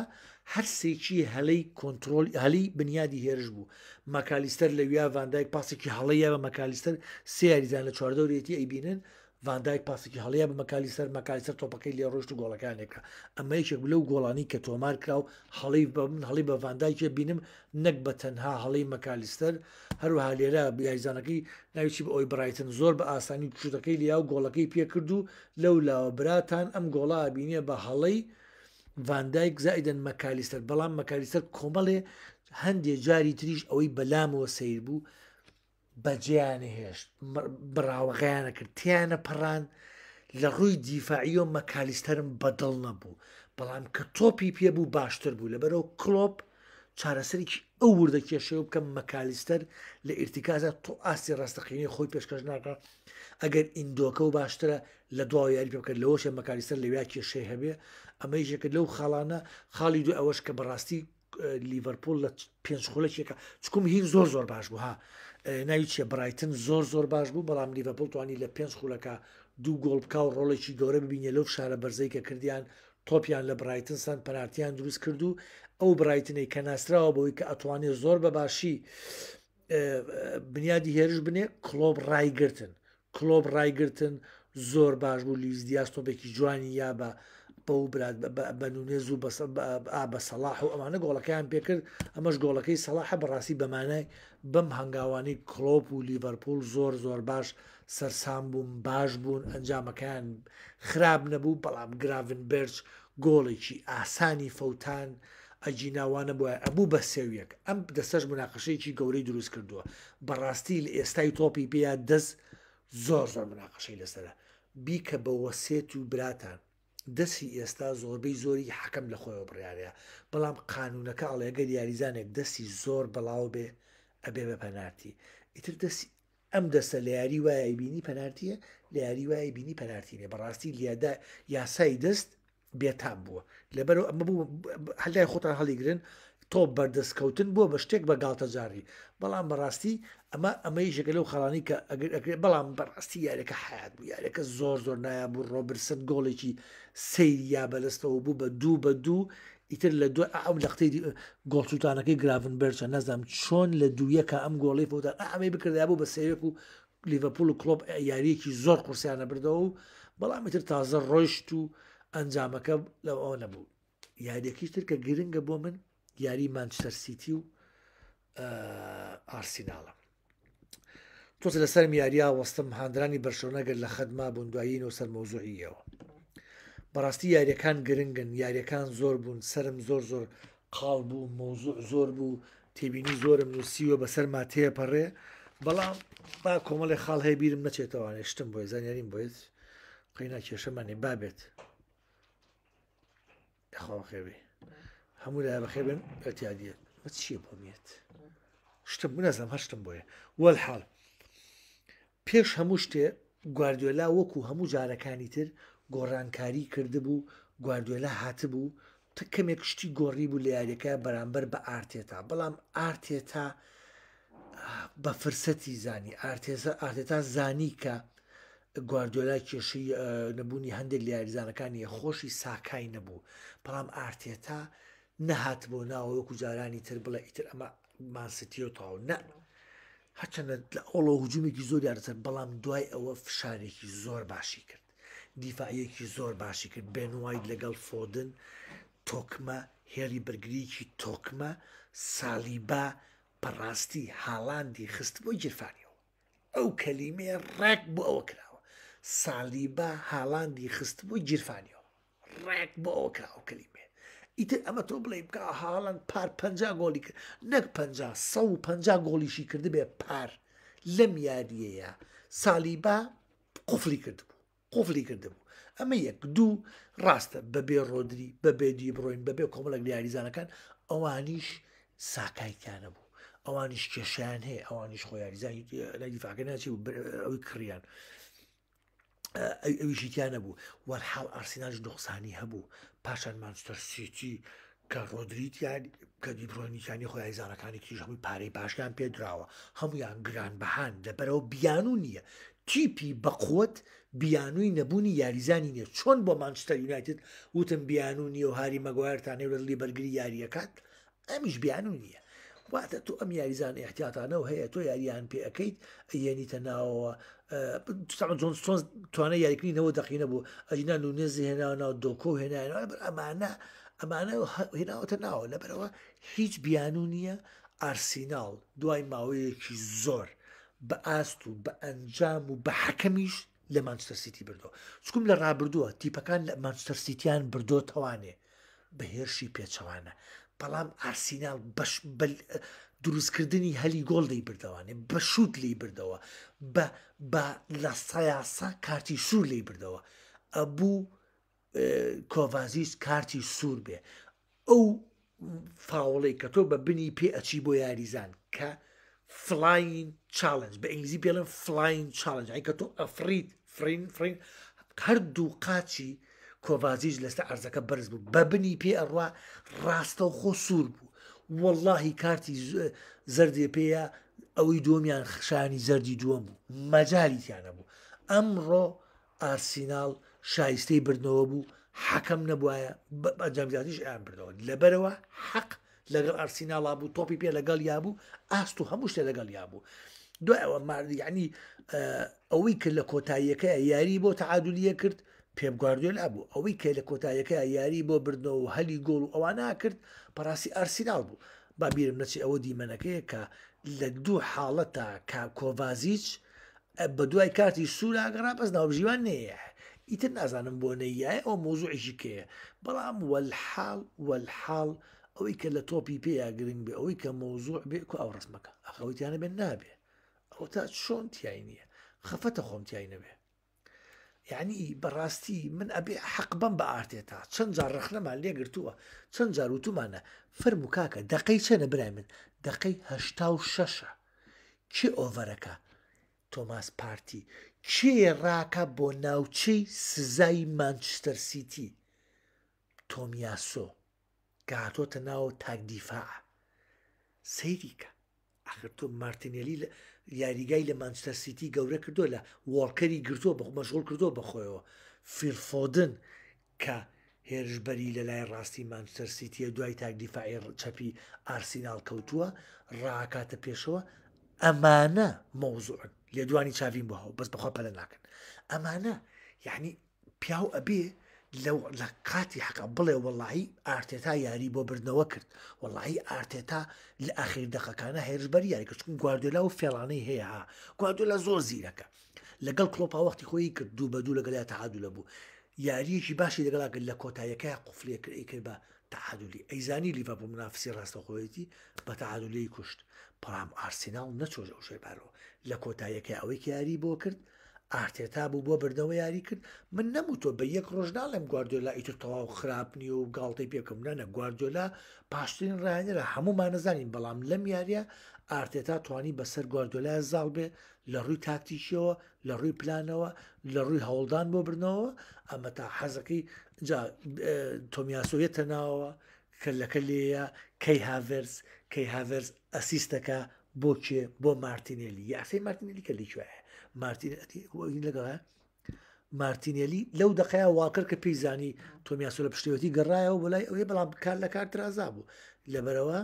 هەرسێکی هەلەی کۆنتترۆل هەلی بنیادی هێرش بوو مەکالیستەر لەویا ڤاندایک پاسێکی هەڵەیە بە مەکالیستەر سیاریزان لە چواردەورێتی ئەیبینن ڤاندایک پاسێکی هەڵەیە بە مەکالیسەر مەکالیسەر تۆپەکەی لێ ڕۆشت و گۆڵەکانێکە ئەمە یەکێک لەو گۆڵانی کە تۆمار کرا و هەڵی بە من هەڵی بە ڤاندایکێ بینم نەک بە تەنها هەڵی مەکالیستەر هەروها لێرە یاریزانەکەی ناویچی بە ئەوی برایتن زۆر بە ئاسانی کوچەکەی لیا و گۆڵەکەی پێکرد و لەو لاوەبراتان ئەم گۆڵا بینێ بە هەڵەی ڤاندایک زائدەن مەکالیستەر بەڵام مەکالیستەر کۆمەڵێ هەندێک جاری تریش ئەوەی بەلامەوە سیر بوو بەجیانە هێشت براوەغیانە کرد تیانە پەڕان لە ڕووی دیفاعیۆ مەکالیستەرم بەدڵ نەبوو بەڵام کە تۆپی پێبوو باشتر بوو لە بەرەو کلۆپ چارەسەرێکی ئەو وردە کێشەوە بکەم مەکالیستەر لە ئرتیکازە تۆ ئاستی ڕاستەقینی خۆی پێشکەش ناکە ئەگەر ئیندۆکە و باشترە لە دوای یاری بکرد لەەوەشە مەکالیستەر لەویا کێشەی هەبێ ئەمەیشەکرد لەو خاڵانە خاڵی دو ئەوەش کە بەڕاستی لیڤەرپۆل لە پێنج خۆلەکێکە چکم هین زۆر زۆر باش بوو ها ناوی چێ برایتن زۆر زۆر باش بوو بەڵام لیڤەپۆل توانی لە پێنج خولەکە دوو گۆڵ بک و ڕۆڵێکی گەورە ببینە لەو شارە بەرزەی کە کردیان تۆپیان لە برایتن سان پەنارتیان دروست کردو ئەو برایتنەی کە ناسراوە بەوەی کە ئەتوانێت زۆر بە باشی بنیادی هێرش بنێ کلۆب ڕایگرتن کلۆب ڕایگرتن زۆر باش بوو لیز دیاستۆپێکی جوانی یا بە بە و برات بە نوێز و بە سەلاح و ئەمانە گۆڵەکەیان پێکرد ئەمەش گۆڵەکەی سەلاحە بەڕاستی بەمانای بەم هەنگاوانی کلۆپ و لیڤەرپول زۆر زۆر باش سەرسام بووم باش بوون ئەنجامەکەیان خراب نەبوو بەڵام گراڤن بەرچ گۆڵێکی ئاسانی فەوتان. ئەجیناوانە بووە ئەبوو بە سێویەک ئەم دەسەر مناقشەیەکی گەورەی دروست کردووە بەڕاستی لە ئێستای تۆپی پێیا دەست زۆر زۆر مناقشەی لەسرە بیکە بە وەسێت و براتان دەستی ئێستا زۆربەی زۆری حەکەم لە خۆیەوە بڕیارەیە بەڵام قانونەکە ئەڵێگەر یاریزانێک دەستی زۆر بەڵاو بێ ئەبێ بە پەنارتی ئیتر دەستی ئەم دەستە لە یاری وایە بینی پەنارتیە لە یاری وایە بینی پەنارتیێ بەڕاستی لیادا یاسای دەست بێتاب بووە لەبەرەوە ئەمە بوو هەلای خۆتان هەڵیگرن تۆپ بەردەستکەوتن بۆ بە شتێک بە گاتەجاری بەڵام بەڕاستی ئەمە ئەمەی ژەکە لەو خەڵانی کە ئەگەر ئەکرێت بەڵام بەڕاستی یارەکە حیات بوو یارەکە زۆر زۆر نایە بوو ڕۆبرسن گۆڵێکی سەیریا بەلستەوە بوو بە دوو بە دوو ئیتر لە دو ئەم لەختەی گۆڵسووتانەکەی گراون بەرچە نەزانم چۆن لە دوویەکە ئەم گۆڵی فوتان ئەمەی بکردا بوو بە سەیرێک و لیڤەپول و کلۆپ یاریەکی زۆر قورسیانە بردەوە و بەڵام ئیتر تازە ڕۆیشت و ئەنجامەکە لەەوە نەبوو یاریەکیشتر کە گرنگە بۆ من یاری مانچەرسیتی و ئارسیناڵە تۆ لەسەر یاریا وەستم هاندرانی بەرشەوەنەگەر لە خەدما بندوایین و سەر مۆزوعیەوە بەڕاستی یاریەکان گرنگن یاریەکان زۆر بوون سرم زۆر زۆر قاڵ بوو مۆزوع زۆر بوو تێبینی زۆرم نووسیوە بەسەر ماتەیە پەڕێ بەڵام با کۆمەڵی خاڵ هەیە بیرم نەچێتەوانێ شتم بۆی زانیاریم بێت قینا کێشەمانێ بابێت خۆ خێبی هەموو لای بەخێ بن ئەتیادیە بە چیە بۆمیێت شتم بنەزم هەشتم بۆیە وەل حاڵ پێش هەموو شتێ گواردیۆلا وەکو هەموو جارەکانی تر گۆڕانکاری کردبوو گواردیۆلا هاتبوو تا کەمێک شتی گۆڕی بوو لە یاریەکە بەرامبەر بە ئارتێتا بەڵام ئارتێتا بە فرسەتی زانی ئارتێزە ئارتێتا زانی کە گواردۆلا کێشی نەبوونی هەندێک لە یاریزانەکانی خۆشی ساکای نەبوو بەڵام ئارتێتا نەهات بۆ ناوە وەکو جارانی تر بڵێ ئیتر ئەمە مانسیتیۆ تاو نە هەچەنە لە ئەوڵە هجومێکی زۆر یارتر بەڵام دوای ئەوە فشارێکی زۆر باشی کرد دیفاعیەکی زۆر باشی کرد بێنواید لەگەڵ فۆدن تۆکمە هێری بەرگریکی تۆکمە سالیبا پەڕاستی هاڵاندی خست بۆ گیرفانیەوە ئەو کەلیمێ ڕێک بۆ ئەوە کراوە سالیبا هاڵاندی خست بۆ گیرفانیەوە ڕێک بۆ ئەوە کراوە کەلیمە ئیتر ئەمە تۆ بڵێ بکە هاڵند پار پ گۆلی کرد نەک پ گۆلیشی کرد بێ پار لەم یاریەیە سالیبا قفلی کرد بوو قفلی کردبوو ئەمە یەک دوو ڕاستە بەبێ ڕۆدری بەبێ دی بڕۆین بەبێ کۆمەڵک یاریزانەکان ئەوانیش ساکایکانە بوو ئەوانیش کێشیان هەیە ئەوانیش خۆیاریزانی دیفاکە ناچی ئەوی کڕیان ئەویشی تیانە بوو وەرحاڵ ئارسیناژ دۆخسانی هەبوو پاشان مانستەر سیتی کە ڕۆدریتیان کە دیبرۆنیکانی خۆی ئایزانەکانی کیژ هەمووی پارەی باشیان پێدراوە هەمویان گرانبهان لەبەرەوە بیانون نییە تیپی بەقوت بیانووی نەبوونی یاریزانی نیە چۆن بۆ مانچتە یونایتت وتم بیانون نیە و هاری مەگوارتانێ لەلی بەرگری یاریەکات ئەمیش بیانون نییە واتە تۆ ئەم یاریزان احتیاتانەوە هەیە تۆ یاریان پێ ئەەکەیت یەنیتە ناوەوە جۆنسۆن توانە یاریکردنەوە دەقینە بوو ئەجینا و نێزی هێناوناو دۆکۆ هێنایەوە بەر ئەمانە ئەمانە هێناوەتە ناوە لەبەرەوە هیچ بیانون نییە ئارسینال دوای ماوەیەکی زۆر بە ئاست و بە ئەنجام و بە حەکەمیش لە مانچتەسیتی بردو چکم لە ڕابردووە تیپەکان لە مانچتەسییتیان بردۆ تەوانێ بە هێرشی پێچەوانە بەڵام ئارسینال دروستکردنی هەلی گۆڵ دەی بردەوانێ بە شوود لی بردەوە بە بە لە سایاسا کارتی سوور لی بردەوە ئەبوو کۆڤازیش کارتی سوور بێ ئەو فاوڵی کە تۆ بە بنی پێ ئەچی بۆ یاریزان کە فلاین چالنج بە ئینگلیزی پێڵم فلاین چالنج ئەی کە تۆ ئەفرید فرین فرین هەردوو قاچی کۆڤازیش لەستا ئەرزەکە بەرز بوو بەبنی پێ ئەڕوا ڕاستە و خۆ سوور بوو واللهی کارتی زەردێ پێەیە ئەوەی دۆمیان خشانی زەردی دووەم بوو مەجاالیتیانە بوو ئەمڕۆ ئارسینال شایستەی بردنەوە بوو حەکەم نەبواە ئەنجامزیاتیش ئەیان بردەوە لەبەرەوە حەق لەگەڵ ئەرسیناڵا بوو تۆپی پێ لەگەڵ یا بوو ئاست و هەموو شتە لەگەڵ یا بوو دوایەوە ماردی ینی ئەوەی کرد لە کۆتاییەکە یاری بۆ تعادلیە کرد پێم گواردێ نبوو ئەوەی کە لە کۆتاییەکە یاری بۆ بردنەوە و هەلی گۆڵ و ئەوان ناکرد پاراسی ئارسینال بوو با بیرم نەچی ئەوە دیمەنەکەیە کە لە دوو حاڵەتا کا کۆڤازیچ بە دوای کارتی سووراگەڕا بەس ناوژیوان نەیە ئیتر نازانم بۆ نەیە ئەو مۆزوعیشی کێە بەڵام وەحاڵ وەحاڵ ئەوەی کە لە تۆپی پێیا گرنگ بێ ئەوەی کە مۆزوع بێ کو ئەو ڕسمەکە ئەخەوتیانە بێن نابێ ئەو تا چۆن تیای نییە خەفەتە خۆم تیای نەبێ یعنی بەڕاستی من ئەبێ حەق بم بە ئارتێتا چەند جار ڕەخنەمان لێگرتووە چەند جار وتومانە فرم و کاکە دقەی چەنە برای من دقەی هەشتا و شەشە کێ ئۆڤەرەکە تۆماس پارتی کێ ڕاکە بۆ ناوچەی سزای مانچستەر سیتی تۆمیاسۆ گاتۆتە ناو تاکدیفاع سەیریکە ئەخر تۆ مارتینێلی لە یاریگای لە مانچستەر سیتی گەورە کردو لە وڵکەری گرتووە بە مەشغول کردو بەخۆیەوە فیرفۆدن کە هێرشبەری لە لای ڕاستی مانچستەر سیتیە دوای تاکدیفاعی چەپی ئارسینال کەوتووە ڕاکاتە پێشەوە ئەمانە مۆزوعن لێ دوانی چاوین بەهەوە بەس بەخوا پەلە ناکەن ئەمانە یعنی پیاو ئەبێ لەو لە کاتی حەقە بڵێ وەڵی ئارتێتا یاری بۆ بردنەوە کرد وەڵی ئارتێتا لە ئاخیر دەقەکانە هێرشبەر یاریکە چون گواردۆلا و فێڵانەی هەیەها گواردۆلا زۆر زیرەکە لەگەڵ کلۆپا وەختی خۆی کرد دوو بە دوو لەگەلا تەعادو لە بوو یاریەکی باشی لەگەڵا کرد لە کۆتایەکە قفلێکرد کرد بە تعادلی ئەیزانی لیڤە بۆ منافسی ڕاستەخۆیەتی بە تعادلەی کوشت پرام ئارسینال نەچۆژە شێبارەوە لە کۆتایەکە ئەوەی یاری بۆ کرد ئارتێتا بوو بۆ بردەوە یاری کرد من نەموتۆ بە یەک ڕۆژدا لەم گواردۆلا ئیتر تەواو خراپنی و گاڵتی پێکم نانە گواردۆلا پاشترین ڕایانێرە هەمومان نەزانین بەڵام لەم یاریە ئارتێتا توانی بەسەر گواردۆلای زاڵ بێ لە ڕووی تاکتیشەوە لە ڕووی پلانەوە لە ڕووی هەوڵدان بۆ برنەوە ئەمە تا حەزەکەی تۆمیاسۆیە تەناوە کە لەکە لێە کەی هاڤرس کەی هاڤرس ئەسیستەکە بۆ کێ بۆ مارتینێلی یاسی مارتینێلی کە لیچوایە مارتین لەگەڵە مارتینێلی لەو دقەیە واکرد کە پێیزانی تۆمیاسۆ لە پشتیوەتی گەڕایەوە بەلای ئەوەی بەڵام کار لە کار ترازا بوو لەبەرەوە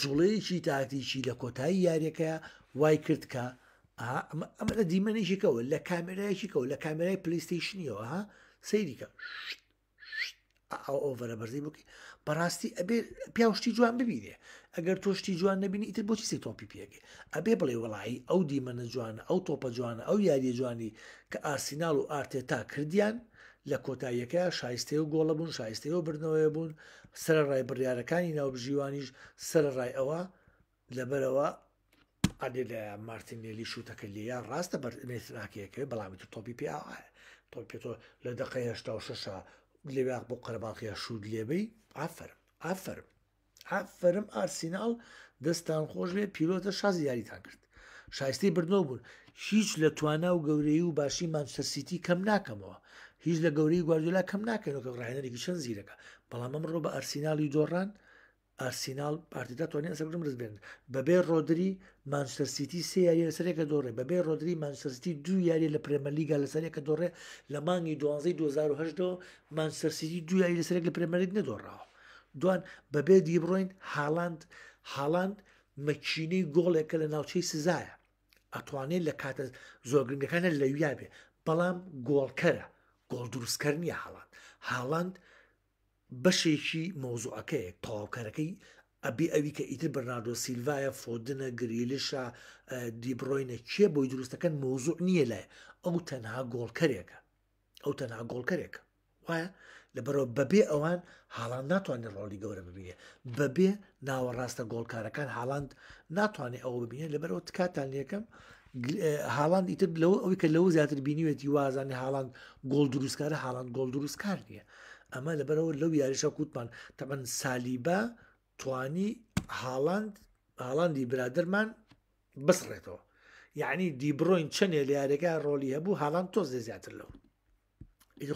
جوڵەیەکی تاکتیکی لە کۆتایی یاریەکە وای کرد کە ئەمە لە دیمەنێکیکەوە لە کامێرایەکیکەوە لە کامێرای پلیستیشنیەوە سەیریکە ئەوەرە بەرزی بکی بەڕاستی ئەبێ پیا شتی جوان ببینێ ئەگەر تۆ شتی جوان نبینی ئیتر بۆچی سێ تۆپی پێگەی ئەبێ بڵێ وڵایی ئەو دیمەنە جوانە ئەو تۆپە جوانە ئەو یاریە جوانی کە ئاسینال و ئارتێتا کردیان لە کۆتاییەکە شایستی و گۆڵە بوون شایستەوە برنەوەی بوون سرە ڕای بڕیارەکانی ناوبژیوانیش سرە ڕای ئەوە لەبەرەوە ئەێ لە مارتینێلی شوتەکە لە ڕاستە بەرنێتناکیەکە بەڵامی تۆپی پێ ئاواە تۆ پێ تۆ لە دقەیه 6 لێباق بۆ قەرباقیە شود لێبەی ئافرم ئافرم ئافرم ئارسینال دەستان خۆش لێ پیلۆتە شازی یاریتان کرد شایستی بردنەوە بوون هیچ لە توانە و گەورەی و باشی مانچەسیتی کەم ناکەمەوە هیچ لە گەوری گواردولا کەم ناکەن کە ڕاهێنەرێکی چەند زیرەکە بەڵام ئەمڕۆ بە ئەرسینالی دۆڕان ئارسینال پارتیدا توانین سەگرم رز بێن بەبێ ڕۆدری مانچستەرسیتی سێ یاری لەسەرێکە دۆڕێ بەبێ ڕۆدری مانچستەرسیتی دو یاری لە پرێمەلیگا لەسەرێکە دۆڕێ لە مانگی دوانزەی 2010 مانچستەرسیتی دو یاری لەسەرێک لە پرێمەلیگ نەدۆڕاوە دوان بەبێ دیبڕۆین هاڵاند هاڵاند مەچینەی گۆڵێکە لە ناوچەی سزایە ئەتوانێت لە کاتە زۆرگرنگەکانە لەویا بێ بەڵام گۆڵکەرە گۆڵ دروستکردنی هاڵاند هاڵاند بەشێکی مۆزوعەکەی تاواکەرەکەی ئەبی ئەوی کە ئیتر بەرنادۆ سیلڤایە فۆدنە گریلشە دیبڕۆینە کێ بۆی دروستەکەن مۆزوع نییە لای ئەو تەنها گۆڵکەرێکە ئەو تەنها گۆڵکەرێک وایە لەبەرەوە بەبێ ئەوان هاڵان ناتوانێت ڕۆلی گەورە ببینێ بەبێ ناوەڕاستە گۆڵکارەکان هاڵاند ناتوانێت ئەو ببینێت لەبەرەوە تکاتان لەکەم هاڵاند ئیتر لەوە ئەوی کە لەەوە زیاتر بینیوێتی وازانانی هاڵاند گۆڵ دروستکارە هاڵاند گۆڵ دروستکار نییە ئەمە لەبەرەوە لەو یاریشە کووتمان تەمەەن سالیبە توانی هاڵاند هاڵاندی برادرمان بسڕێتەوە یعنی دیبڕۆین چنێ لە یارەکە ڕۆلی هەبوو هاڵان تۆز دە زیاتر لەو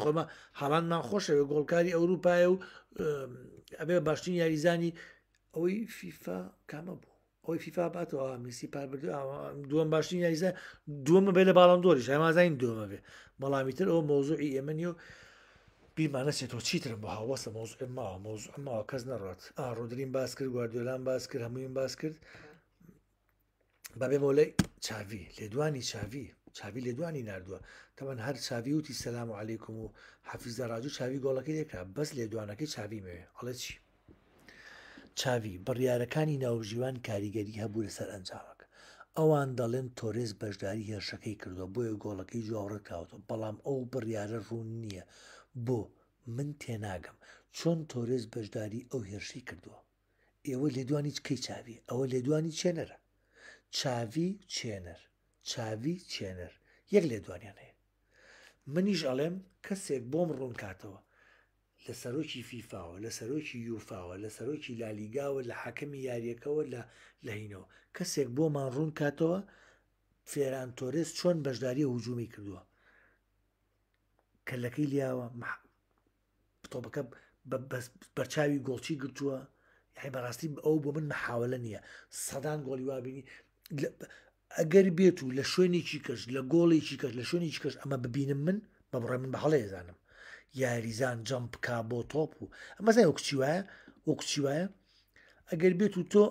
خۆمە هاڵانمان خۆشەوە گۆڵکاری ئەوروپایە و ئەبێ باشترین یاریزانی ئەوەی فیفا کامە بوو ئەوی فیفا باتەوە میسی پار دووەم باشترین یاریزان دووەمە بێ لە باڵام دۆری شەمازین دووەمە بێ بەڵامیتر ئەو مۆزوعی ئێمەنی و بیمانەچێت تۆ چیتر بە هاوەسە مۆز ئەما مۆز ئەماوە کەس نەڕات ئا ڕۆدرین باس کرد گواردۆلان باس کرد هەمووین باس کرد بابێ مۆلەی چاوی لێدوانی چاوی چاوی لێدوانی نردووە تەمەەن هەر چاوی وتی سەسلام و عیکم و حەفیزدا ڕاجو چاوی گۆڵەکەی لێکرا بەس لێدوانەکەی چاوی مێ ئەڵێ چی چاوی بڕیارەکانی ناوژیوان کاریگەری هەبوو لەسەر ئەنجاوەکە ئەوان دەڵێن تۆرێز بەشداری هێرشەکەی کردووە بۆیە گۆڵەکەی جوڕکراوەوە بەڵام ئەو بڕیاە ڕوون نییە بۆ من تێناگەم چۆن تۆرز بەشداری ئەو هێرشی کردووە ئێوە لێدوانی چکەی چاوی ئەوە لێدوانی چێنەرە چاوی چێنەر چاوی چێنەر یەک لێدوانیان هەیە منیش ئەڵێم کەسێک بۆم ڕوون کاتەوە لە سەرۆکی فیفاوە لە سەرۆکی یوفاوە لە سەرۆکی لالیگاوە لە حاکمی یاریەکەەوە لە لەهینەوە کەسێک بۆمان ڕوون کاتەوە فێران تۆرس چۆن بەشداری هجومی کردووە کەلەکەی لیاوە تۆبەکە بەرچاوی گۆڵچی گرتووە یای بەڕاستی ئەو بۆ من محاولە نییە سەدان گۆڵی وابینی ئەگەر بێت و لە شوێنێکی کەش لە گۆڵێکی کەش لە شوێنێکی کەش ئەمە ببینم من بەبڕێ من بە هەڵێ زانم یاریزان جەمپ کا بۆ تۆپ و ئەمەزای ئەو کچی وایە ئەو کچی وایە ئەگەر بێت و تۆ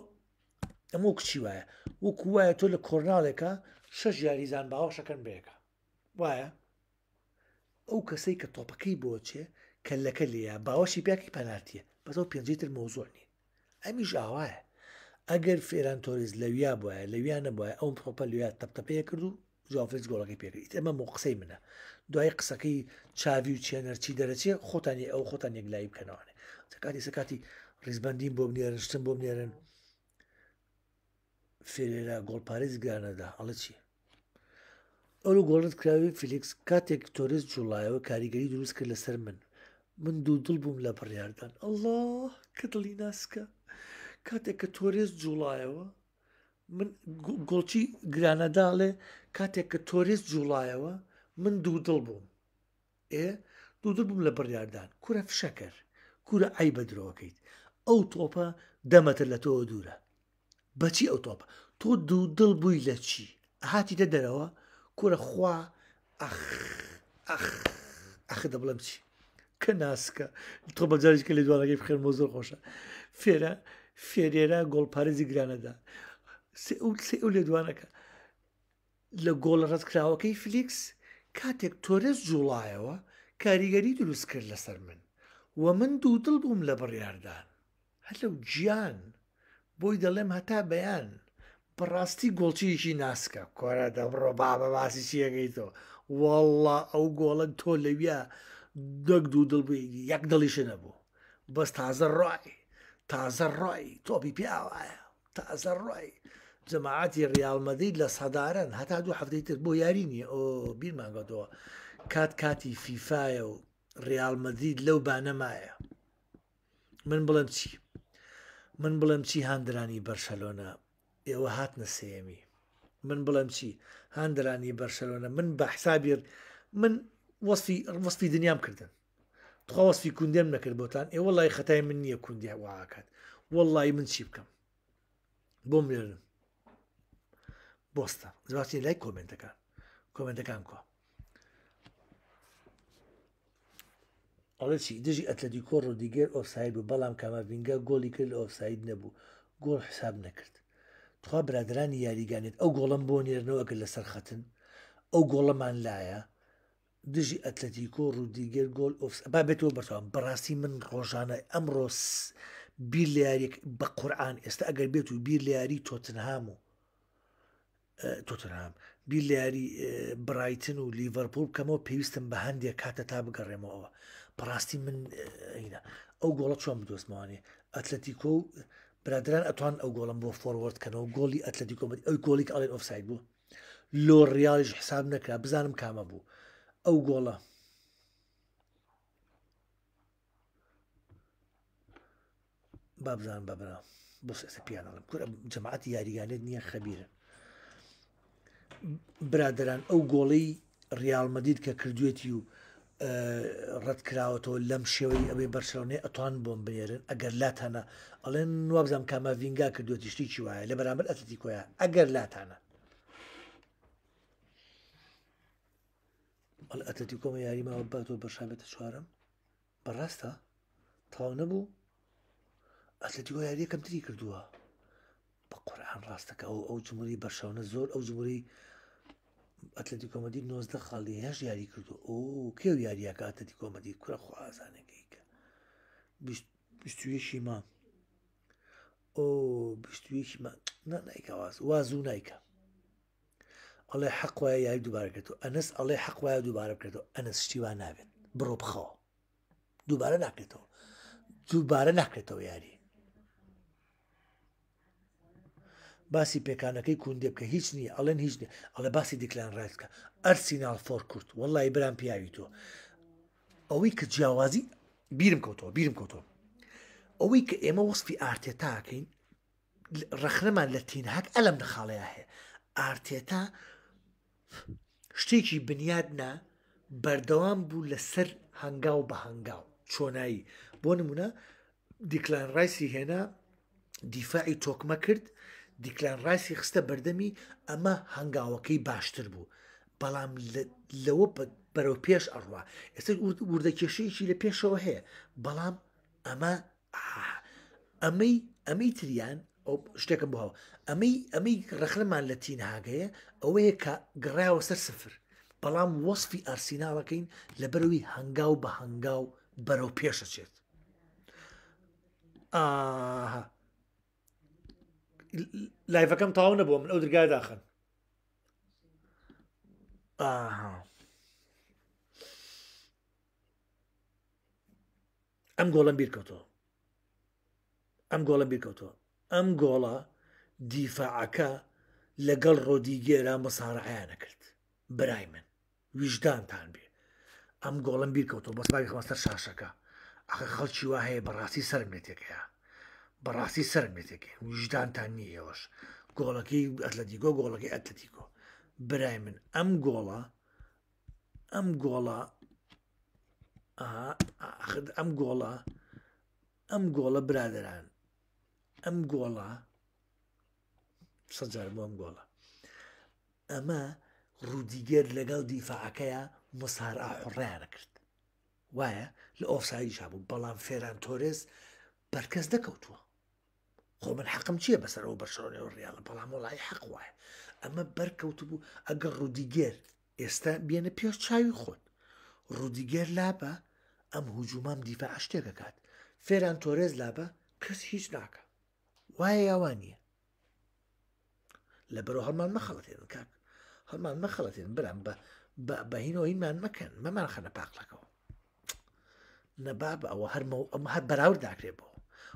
ئەمە کچی وایە وەکو وایە تۆ لە کۆرناڵێکە شەش یاریزان باوەشەکەن بەیەکە وایە ئەو کەسەی کە تۆپەکەی بۆچێ کەلەکە لە باوەشی پیاکی پەنارتیە بەزەو پێنجیتر مۆزۆنی ئەمیش ئاواە ئەگەر فێران تۆریز لەویا بواە لەویانە بواە ئەم تۆپە لەویا تەپتەپەیە کرد و جافرز گۆڵەکەی پێکرد ئەمە مۆ قسەی منە دوای قسەکەی چاوی و چێنەرچی دەرەچێ خۆتانی ئەو خۆتان یەکلای بکەنەوەێ سکاتی سکاتی ڕیزبندین بۆ بنێرن شتن بۆ بنێرن فێرێرا گۆڵپارێز گیانەدا هەڵە چیە ئەلو گۆڵت کراوی فلیکس کاتێک تۆرس جوڵایەوە کاریگەری دروست کرد لەسەر من من دوو دڵ بووم لە بڕیاردان ئەله کردڵی ناسکە کاتێک کە تۆرێز جوڵایەوە من گۆڵچی گرانەداڵێ کاتێک کە تۆرێز جوڵایەوە من دوو دڵ بووم ئێ دوو دڵ بووم لە بڕیاردان کورە فشەکەر کورە ئای بە درۆەکەیت ئەو تۆپە دەمەتە لە تۆ دوورە بەچی ئەو تۆپ تۆ دوو دڵ بووی لە چی هاتیتە دەرەوە کورە خوا ئەخ دە بڵم چی کە ناسکە تۆ بەجارێککە لە دوانەکەی بخێن مۆ زۆر خۆشە فێرە فێرێرە گۆڵپارێزی گرانەدا ئەو لێ دوانەکە لە گۆڵ ڕەتکراوەکەی فلیکس کاتێک تۆرەس جوڵایەوە کاریگەری دروست کرد لەسەر من و من دوو دڵ بووم لە بڕیاردان هەلو گیان بۆی دەڵێم هەتا بەیان بەڕاستی گۆڵچیەکی ناسکە کۆرە دەمڕۆ با بە باسی چیەکەی تۆ وڵا ئەو گۆڵن تۆ لەویە دەک دوو دڵبی یەک دڵیشە نەبوو بەس تازە ڕای تازە ڕای تۆپی پیاوایە تازە ڕای جەماعاتی ریالمەدەی لە سەدارن هەتا دوو هەفتەی تر بۆ یاری نیە ئۆ بیرمانگەتەوە کات کاتی فیفاە و ریالمەدید لەو بانەمایە من بڵم چی من بڵم چی هەندرانی بەرشەلۆنە ئێوە هاتنە سێمی من بڵم چی هەندرانی بەرشەلۆنە من بە حسابیر من وەصفی وەصفی دنیام کردن تخوا وەصفی کوندێم نەکرد بۆتان ئێوە لای خەتای من نییە کوندی واکات وەڵی من چی بکەم بۆ مرێنم بۆستە زواتی لای کۆمنتەکان کۆمنتەکان کۆ ئەڵێ چی دژی ئەتلەدیکۆ ڕۆدیگەر ئۆفساید بوو بەڵام کامەڤینگە گۆلی کرد ئۆفساید نەبوو گۆڵ حساب نەکرد تخوا برادرانی یاریگانێت ئەو گۆڵم بۆ نێرنەوەگە لەسەر خەتن ئەو گۆڵەمان لایە دژی ئەتلەتیکۆ ڕوودیگەر گۆل ئۆفس با بێتەوە بەتەوە بەڕاستی من ڕۆژانە ئەمڕۆس بیر لە یاریێک بە قورآان ئێستا ئەگەر بێت و بیر لە یاری تۆتنهام و تۆتنهام بیر لە یاری برایتن و لیڤەرپول بکەمەوە پێویستم بە هەندێک کاتە تا بگەڕێمەوە پڕاستی من ئەو گۆڵە چۆن بدۆستمەوانێ ئەتلەتیکۆ و برادران ئەتوان ئەو گۆڵم بۆ فۆوەردکەنەوە گۆڵی ئەتلەتی کۆمەدی ئەو گۆڵی ئاڵێن ئۆفساید بوو لۆ ڕیالیش حساب نەکرا بزانم کامە بوو ئەو گۆڵە بابزان بەبرا بۆ ئێستا پیانەڵم کورە جەماعەتی یاریگانێت نییە خەبیرە برادران ئەو گۆڵی ریالمەدید کە کردوێتی و ڕەتکراوەتەوە لەم شێوەی ئەوەی بەرسەونێ ئەتوان بۆم بنێرن ئەگەر لاتانە ئەڵێن نوابزانام کامە ڤنگا کە دوتیشتی چی وایە لە بەرامبەر ئەتەتی کۆیە ئەگەر لاتانە ئەتەتی کۆمە یاریماوە باتۆ بەشابێتە چوارم بەڕاستە تاو نەبوو ئەتلەتیۆ یاریەکەم تری کردووە بە قورآان ڕاستەکە ئەو ئەو جمهوری بەرشەونە زۆر ئەو جمهوری ئەتلەتی کۆمەدی نۆزدە خاڵی هەش یاری کردو ئۆ کێو یاریەکە ئەتەتی کۆمەدی کورە خوازانەکەی کە بیشتویشی ما ئۆ بیشتویشی نایکەواز وا زوو نایکە ئەڵێ حەقوایە یاری دووبارەکەێت و ئەنس ئەڵێ حەقوایە دووبارە بکرێتەوە ئەنس شتیوان ناوێت بڕۆ بخەوە دووبارە ناکرێتەوە دووبارە ناکرێتەوە یاری باسی پێکانەکەی کوندێ بکە هیچ نییە ئەڵێن هیچ نیە ئەڵێ باسی دیکلان ڕایکە ئەرسینال فۆر کورت وەڵی بران پیاوی تۆ ئەوەی کە جیاوازی بیرم کەوتەوە بیرم کەوتەوە ئەوەی کە ئێمە وەصفی ئارتێتاکەین ڕخنەمان لە تینهاک ئەلم نەخاڵەیە هەیە ئارتێتا شتێکی بنیادنا بەردەوام بوو لەسەر هەنگاو بە هەنگاو چۆنایی بۆ نمونە دیکلان ڕایسی هێنا دیفاعی تۆکمە کرد دیکلان ڕاستی خستە بەردەمی ئەمە هەنگاوەکەی باشتر بوو بەڵام لەوە بەرەو پێش ئەڕوا ئێستا وردەکێشەیەکی لە پێشەوە هەیە بەڵام ئەمە ئەمەی ئەمەی تریان ئەو شتێکم بەوە ئەمەی ئەمەی ڕخرمان لە تینهاگەیە ئەوەیە کە گڕایەوە سەر سفر بەڵام وەصفی ئارسیناڵەکەین لە بەروی هەنگاو بە هەنگاو بەرەو پێشەچێت ئاها لایفەکەم تاو نەبووم من ئەو درگای داخن ئەم گۆڵم بیرکەوتەوە ئەم گۆڵە بیرکەوتەوە ئەم گۆڵە دیفاعەکە لەگەڵ ڕۆدیگێرا مەساڕعیان نەکرد برای من ویژدانتان بێ ئەم گۆڵم بیرکەوتەوە بەسبای خواستە شاشەکە ئەخ خەڵکی وا هەیە بەڕاستی سەرمێتێکەیە بەڕاستی سەرمێتێکی وژدانتان نیەوەش گۆڵەکەی ئەتلەتیکۆ گۆڵەکەی ئەتلەتیکۆ برای من ئەم گۆڵە ئەم گۆڵە ئەم گۆڵە ئەم گۆڵە برادران ئەم گۆڵە سەجار بۆم گۆڵە ئەمە ڕوودیگەر لەگەڵ دیفاعەکەیە مسار ئاحڕیانە کرد وایە لە ئۆفسایدی شابوو بەڵام فێران تۆرێز بەرکەس دەکەوتووە خو من حەقم چییە بەسەرەوە بەرشۆنێ و ڕیاڵە بەڵام وڵی حەق وایە ئەمە بەرکەوت بوو ئەگەر ڕوودیگەر ئێستا بێنە پێش چاوی خۆن ڕوودیگەر لابە ئەم هجوومام دیفە عشتێکەکات فێران تۆرێز لابە کەس هیچ ناکە وایە یاوانە لە بەرەو هەڵمان مەخەڵەتێن کاک هەڵمان مەخەڵەتێن برم بە بەهینەوە هینمان مەکەن مەمان خەنە پاقلەکەەوە نەباب ئەوە هەرمە ئەمە هر براور داکرێ بۆ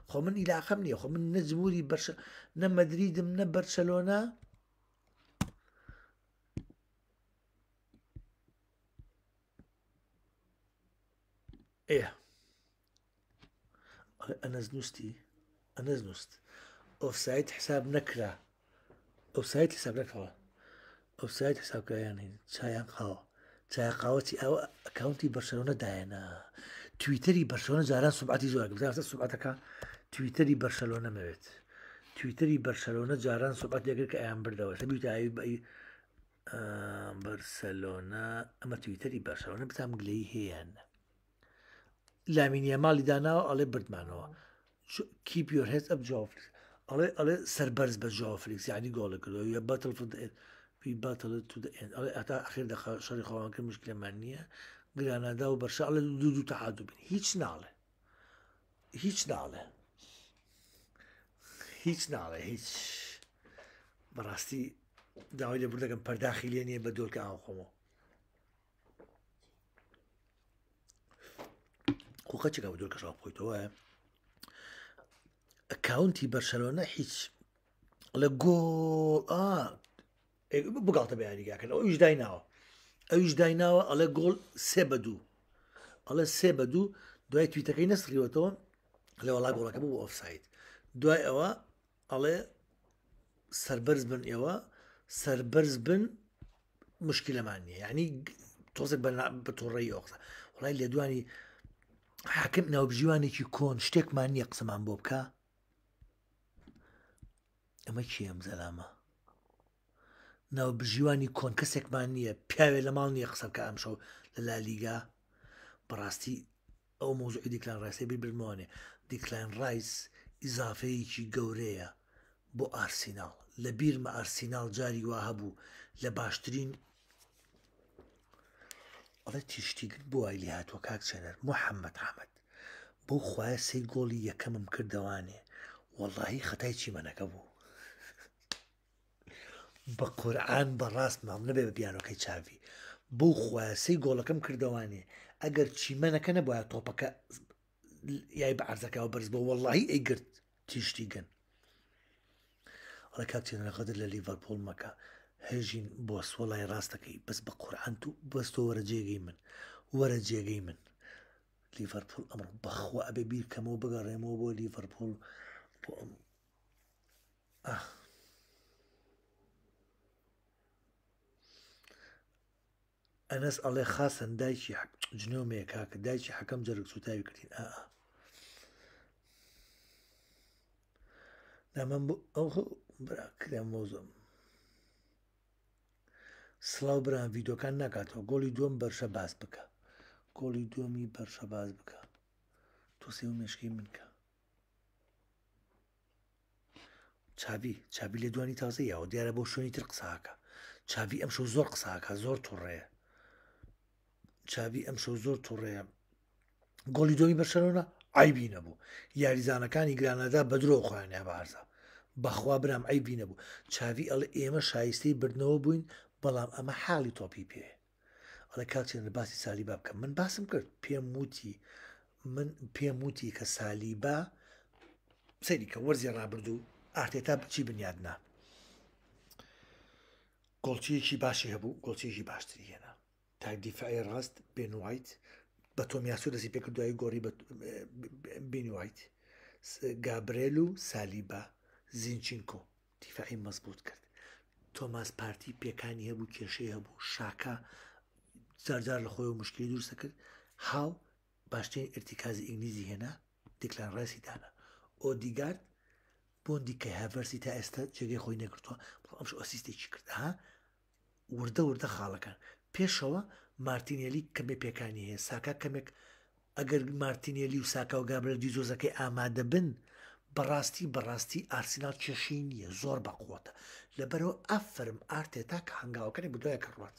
خو من يلاعقمني خو من نزموري برشا من مدريد من برشلونه ايه انا زنوستي انا زنوست اوف سايت حساب نكره اوف سايت حساب نكره اوف سايت حساب كياني تشايان قاو تشايان قاوتي او اكاونتي برشلونه داينا تويتري برشلونه زعلان سبعتي زورك بتعرف سمعتك تویتەری بەرشەلۆ نەمەوێت تویتەری بەرشەلۆنە جاران سوبات دەگر کە ئەیان بردەوە سەبیوتایی بەرسەلۆنا ئەمە تویتەری بەرشەوەە بتام گلەی هەیەن لامینە ماڵی داناوە ئەڵێ بردمانەوە کیپ یۆر هێز ئەب جافلیکس ئەڵێ ئەڵێ سەربەرز بە جافلیکس یعنی گۆڵە کردەوە یە بەتل باتڵ تو ئەڵێ ئەتا ئەخیر دە شەڕی خۆوان کرد مشکلەمان نییە گرانادا و بەرشە ئەڵێ دوو دوو تەعادوو بن هیچ ناڵێ هیچ ناڵێ هیچ ناڵێ هیچ بەڕاستی داوای لە بردەکەم پەرداخی لێ نیە بە دۆکە ئاخۆمەوە قوقەچێکە بە دۆکەشەوە خۆیتەوە ئەکاونتی بەرشەلۆنە هیچ لە گۆ بگاتە بەیانیگاکەن ئەو ئیش دایناوە ئەویش دایناوە ئەلە گۆڵ سێ بە دوو ئەلە سێ بە دوو دوای تویتەکەی نەسریوەتەوە لە وڵا گۆڵەکە بوو ئۆفسایت دوای ئەوە ئەڵێ سربەرز بن ئێوە سربەرز بن مشکلەمان نیە ینی تۆزێک بە تۆڕێی ئۆقسە وڵای لە دوانی حاکم ناوبژیوانێکی کۆن شتێکمان نییە قسەمان بۆ بکە ئەمە چی ئەم زەلامە ناوبژیوانی کۆن کەسێکمان نییە پیاوێ لە ماڵ نییە قسەکە ئەم شەو لە لالیگا بەڕاستی ئەو مۆزوعی دیکلان ڕاستێ بیربرمانێ دیکلان ڕایس ئیزافەیەکی گەورەیە بۆ ئارسینال لە بیرمە ئارسینال جاری وا هەبوو لە باشترین ئەڵێ تیشتیگرت بۆ ئایلی هاتووە کاک چێنەر محەممەد حمەد بۆ خوایە سی گۆڵی یەکەمم کردوانێ وەڵی خەتای چی منەکە بوو بە قورآان بەڕاست ماڵ نەبێ بە بیانەکەی چاوی بۆ خواسەی گۆڵەکەم کردوانێ ئەگەر چیمەنەکە نەبواە تۆپەکە یای بە عرزەکەەوە بەرز بۆ وەڵی ئەیگرت تیشتی گەن ڕکاتێنە غەدر لە لیڤەرپۆل مەکە هێژین بۆ سوۆڵای ڕاستەکەی بەس بە قورآانت و بەستۆ وەرە جێگەی من وەرە جێگەی من لیڤەرپۆل ئەمڕ بەخوا ئەبێ بیرکەمەوە بگەڕێمەوە بۆ لیڤەرپۆل بۆ ئەم ئەنەس ئەڵێ خاسەن دایکی جنۆمەیە کاکە دایکی حەکەم جەرگ سوتاوی کردین ئا نامەم ئەو براکرێمۆزم سلااو بران ڤیددیوکان ناکاتەوە گۆڵی دوم بەرشە باز بکە گۆڵی دومی بەرشە باز بکە تۆ سێ و مشکی منکە چاوی چاوی لە دوانی تازە یاوە دیارە بۆ شوێنی تر قساکە چاوی ئەمشە زۆر قساکە زۆر توڕێ چاوی ئەمشە زۆر توڕێ گۆڵی دومی بەشەرۆنا ئایبی نەبوو یاریزانەکانی گرانەدا بە درۆ خۆیانیا بارزە بەخوا برام ئەیبی نەبوو چاوی ئەڵ ئێمە شایستەی بردنەوە بووین بەڵام ئەمە حاڵی تۆپی پێ ئەڵە کاتێن لە باسی سالیبا بکەم من باسم کرد پێم وتی من پێم وتی کە سالیبا سەری کە وەرزی ڕابردوو ئارتێتا بچی بنیادنا گڵچیەکی باشی هەبوو گڵچێکی باشتری هێنا تا دیفاعی ڕاست بێنوایت بە تۆمیاسو دەسی پێکردوایی گۆری بینوایت گابرێل و سالیبا زینچینکۆ تیفاعی مەزبوط کرد تۆماس پارتی پێکانی هەبوو کێشەی هەبوو شاکە جارجار لە خۆی و مشکلی دوورسە کرد هاو باشترین ئرتیکازی ئینگلیزی هێنا دیکلان ڕاستی دانا ئۆ دیگارد بۆندی کە هاڤەرسی تا ئێستا جێگەی خۆی نەکردووە بڵامش ئۆسیستێکی کردها وردە وردە خاڵەکان پێشەوە مارتینێلی کەمێ پێکانی هەیە ساکا کەمێک ئەگەر مارتینێلی و ساکا و گابرە دیزۆزەکەی ئامادە بن بەڕاستی بەڕاستی ئارسینال کێشی نییە زۆر بەقوتە لەبەرەوە ئەفرم ئارتێتا کە هەنگاوەکەی بدوایە کڕات.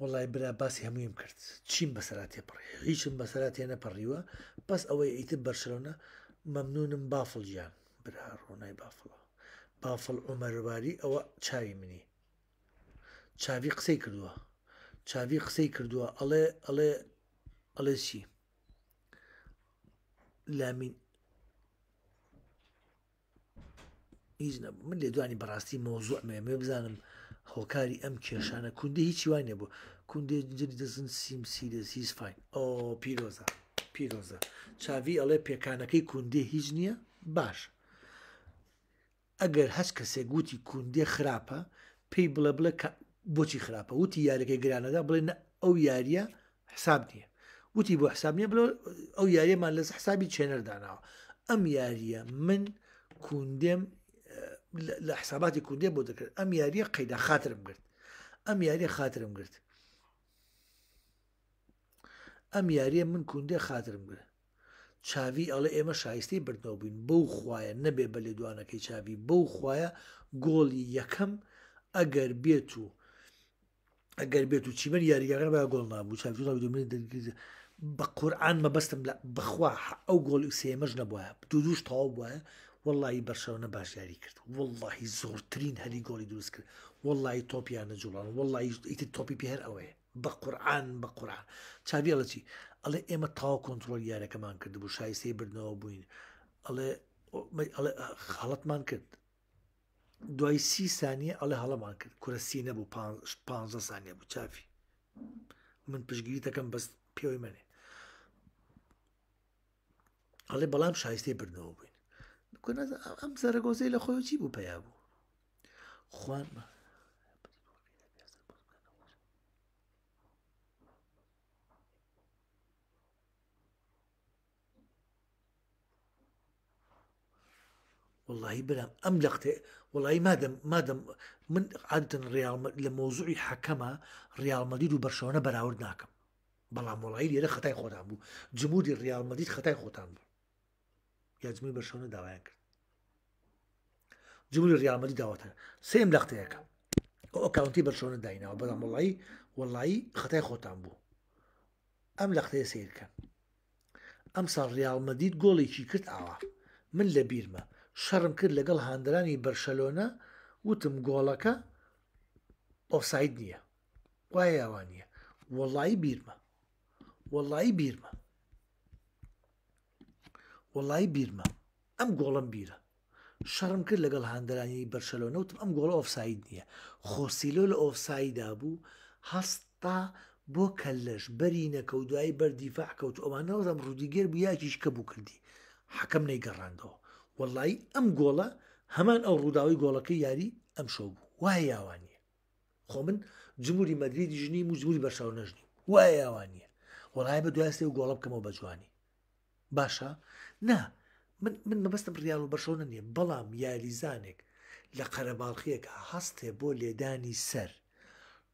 وڵی برا باسی هەمویم کرد چیم بەسەرات تێپڕی هیچم بەسەرات تێ نەپەڕیوە بەس ئەوەی ئیتر بەرشەوەە مەمنونم بافڵ گیان برا ڕۆنای بافڵەوە بافڵ عمەرواری ئەوە چاوی منی چاوی قسەی کردووە چاوی قسەی کردووە ئەڵێ ئەڵێ ئەڵێ چی لامین هیچ نەبوو من لێ دوانی بەڕاستی مۆزوع مێمێ بزانم هۆکاری ئەم کێشانە کوندە هیچی وای نەبوو کوندێ جری دەزن سیم سیرس هیز فین ئۆ پیرۆزە پیرۆزە چاوی ئەڵێ پێکانەکەی کوندێ هیچ نییە باش ئەگەر هەست کەسێک گوتی کوندێ خراپە پێی بڵە بڵە بۆچی خراپە وتی یاریەکەی گرانەدا بڵێن ئەو یاریە حساب نییە وتی بۆ حساب نیە بڵۆ ئەو یاریەمان لەس حسابی چێنەرداناوە ئەم یاریە من کوندێم لە حساباتی کوندێ بۆ دەکرد ئەم یاریە قەیدا خاترم گرت ئەم یاریە خاترم گرت ئەم یاریە من کوندێ خاترم گرت چاوی ئەڵێ ئێمە شایستی بردنەوە بووین بەو خویە نەبێ بە لێ دوانەکەی چاوی بەو خویە گۆڵی یەکەم ئەگەر بێت و ئەگەر بێت و چیمەر یاریگەکەن بە گۆڵ نابوو چاوی دومێت دەگیر بە قورآن مەبەستم بخوا ئەو گۆڵ سێمەش نەبووە دوو دووش تاو بووە وڵی بەرشەوە باشیاری کرد واللهی زۆرترین هەلی گۆڵی دروست کرد واللهی تۆپیانە جوڵان وڵیت تۆپی پێر ئەوەیە بە قورآن بە قورآن چاویە لە چی ئەڵێ ئێمە تاو کۆنتترۆل یارەکەمان کرد بوو شایسێ بردنەوە بووین ئەڵێ خاڵەتمان کرد دوای سی سانیە ئەڵێ هەڵەمان کرد کورەسی نەبوو 15 سانیە بوو چافی من پشگیری دەکەم بەست پێوەی منێ ئەڵێ بەڵام شایستێ برنەوە بووین ئەم زەرەگۆزەی لە خۆی چی بوو پیا بوو خوان واللهی برام ئەم لە قتێ وڵی مادەم مادەم من عادن لە مۆزوعی حەکەمە ریالمەدید و بەرشەوەە بەراورد ناکەم بەڵام وڵایی لێرە خەتای خۆتان بوو جمودی ریالمەدید خەتای خۆتان بوو یا جمعی بەشەونە داوایان کرد جمهوری ریامەدی داواتە سێم لەختەیەەکە ئەو ئەکاونتی بەشۆنە داینەوە بەڵام وڵایی وەڵایی خەتای خۆتان بوو ئەم لەختەیە سیرکە ئەم ساڵ ریالمەدید گۆڵێکی کرد ئاوا من لە بیرمە شەڕم کرد لەگەڵ هاندرانی بەرشەلۆنە وتم گۆڵەکە ئۆساید نییە وایە ئەوان نیە وەڵایی بیرمە وەڵایی بیرمە وڵی بیرمە ئەم گۆڵم بیرە شەڕم کرد لەگەڵ هەندرانی بەرشەلۆ نوتم ئەم گۆڵ ئۆفساید نییە خۆسیلۆ لە ئۆفسایدا بوو هەستا بۆ کەلەش بەری نەکەوت دوایی بەردیفاع کەوت ئەوانەوەزم ڕوودیگەر بوو یاکیش کە بوو کردی حەکەم نەیگەڕاندەوە وەڵی ئەم گۆڵە هەمان ئەو ڕووداوی گۆڵەکەی یاری ئەم شەو بوو وای یاوانە خۆ من جمهوری مەدرری ژنی و جمهوری بەرشەوە نەژنی وای یاوانە وەڵای بە دوای سێ و گۆڵە بکەمەوە بە جوانی باشە نا من من مەبەستم ڕیال و بەشۆنە نیە بەڵام یاریزانێک لە قەرەباڵخیەکە هەستێ بۆ لێدانی سەر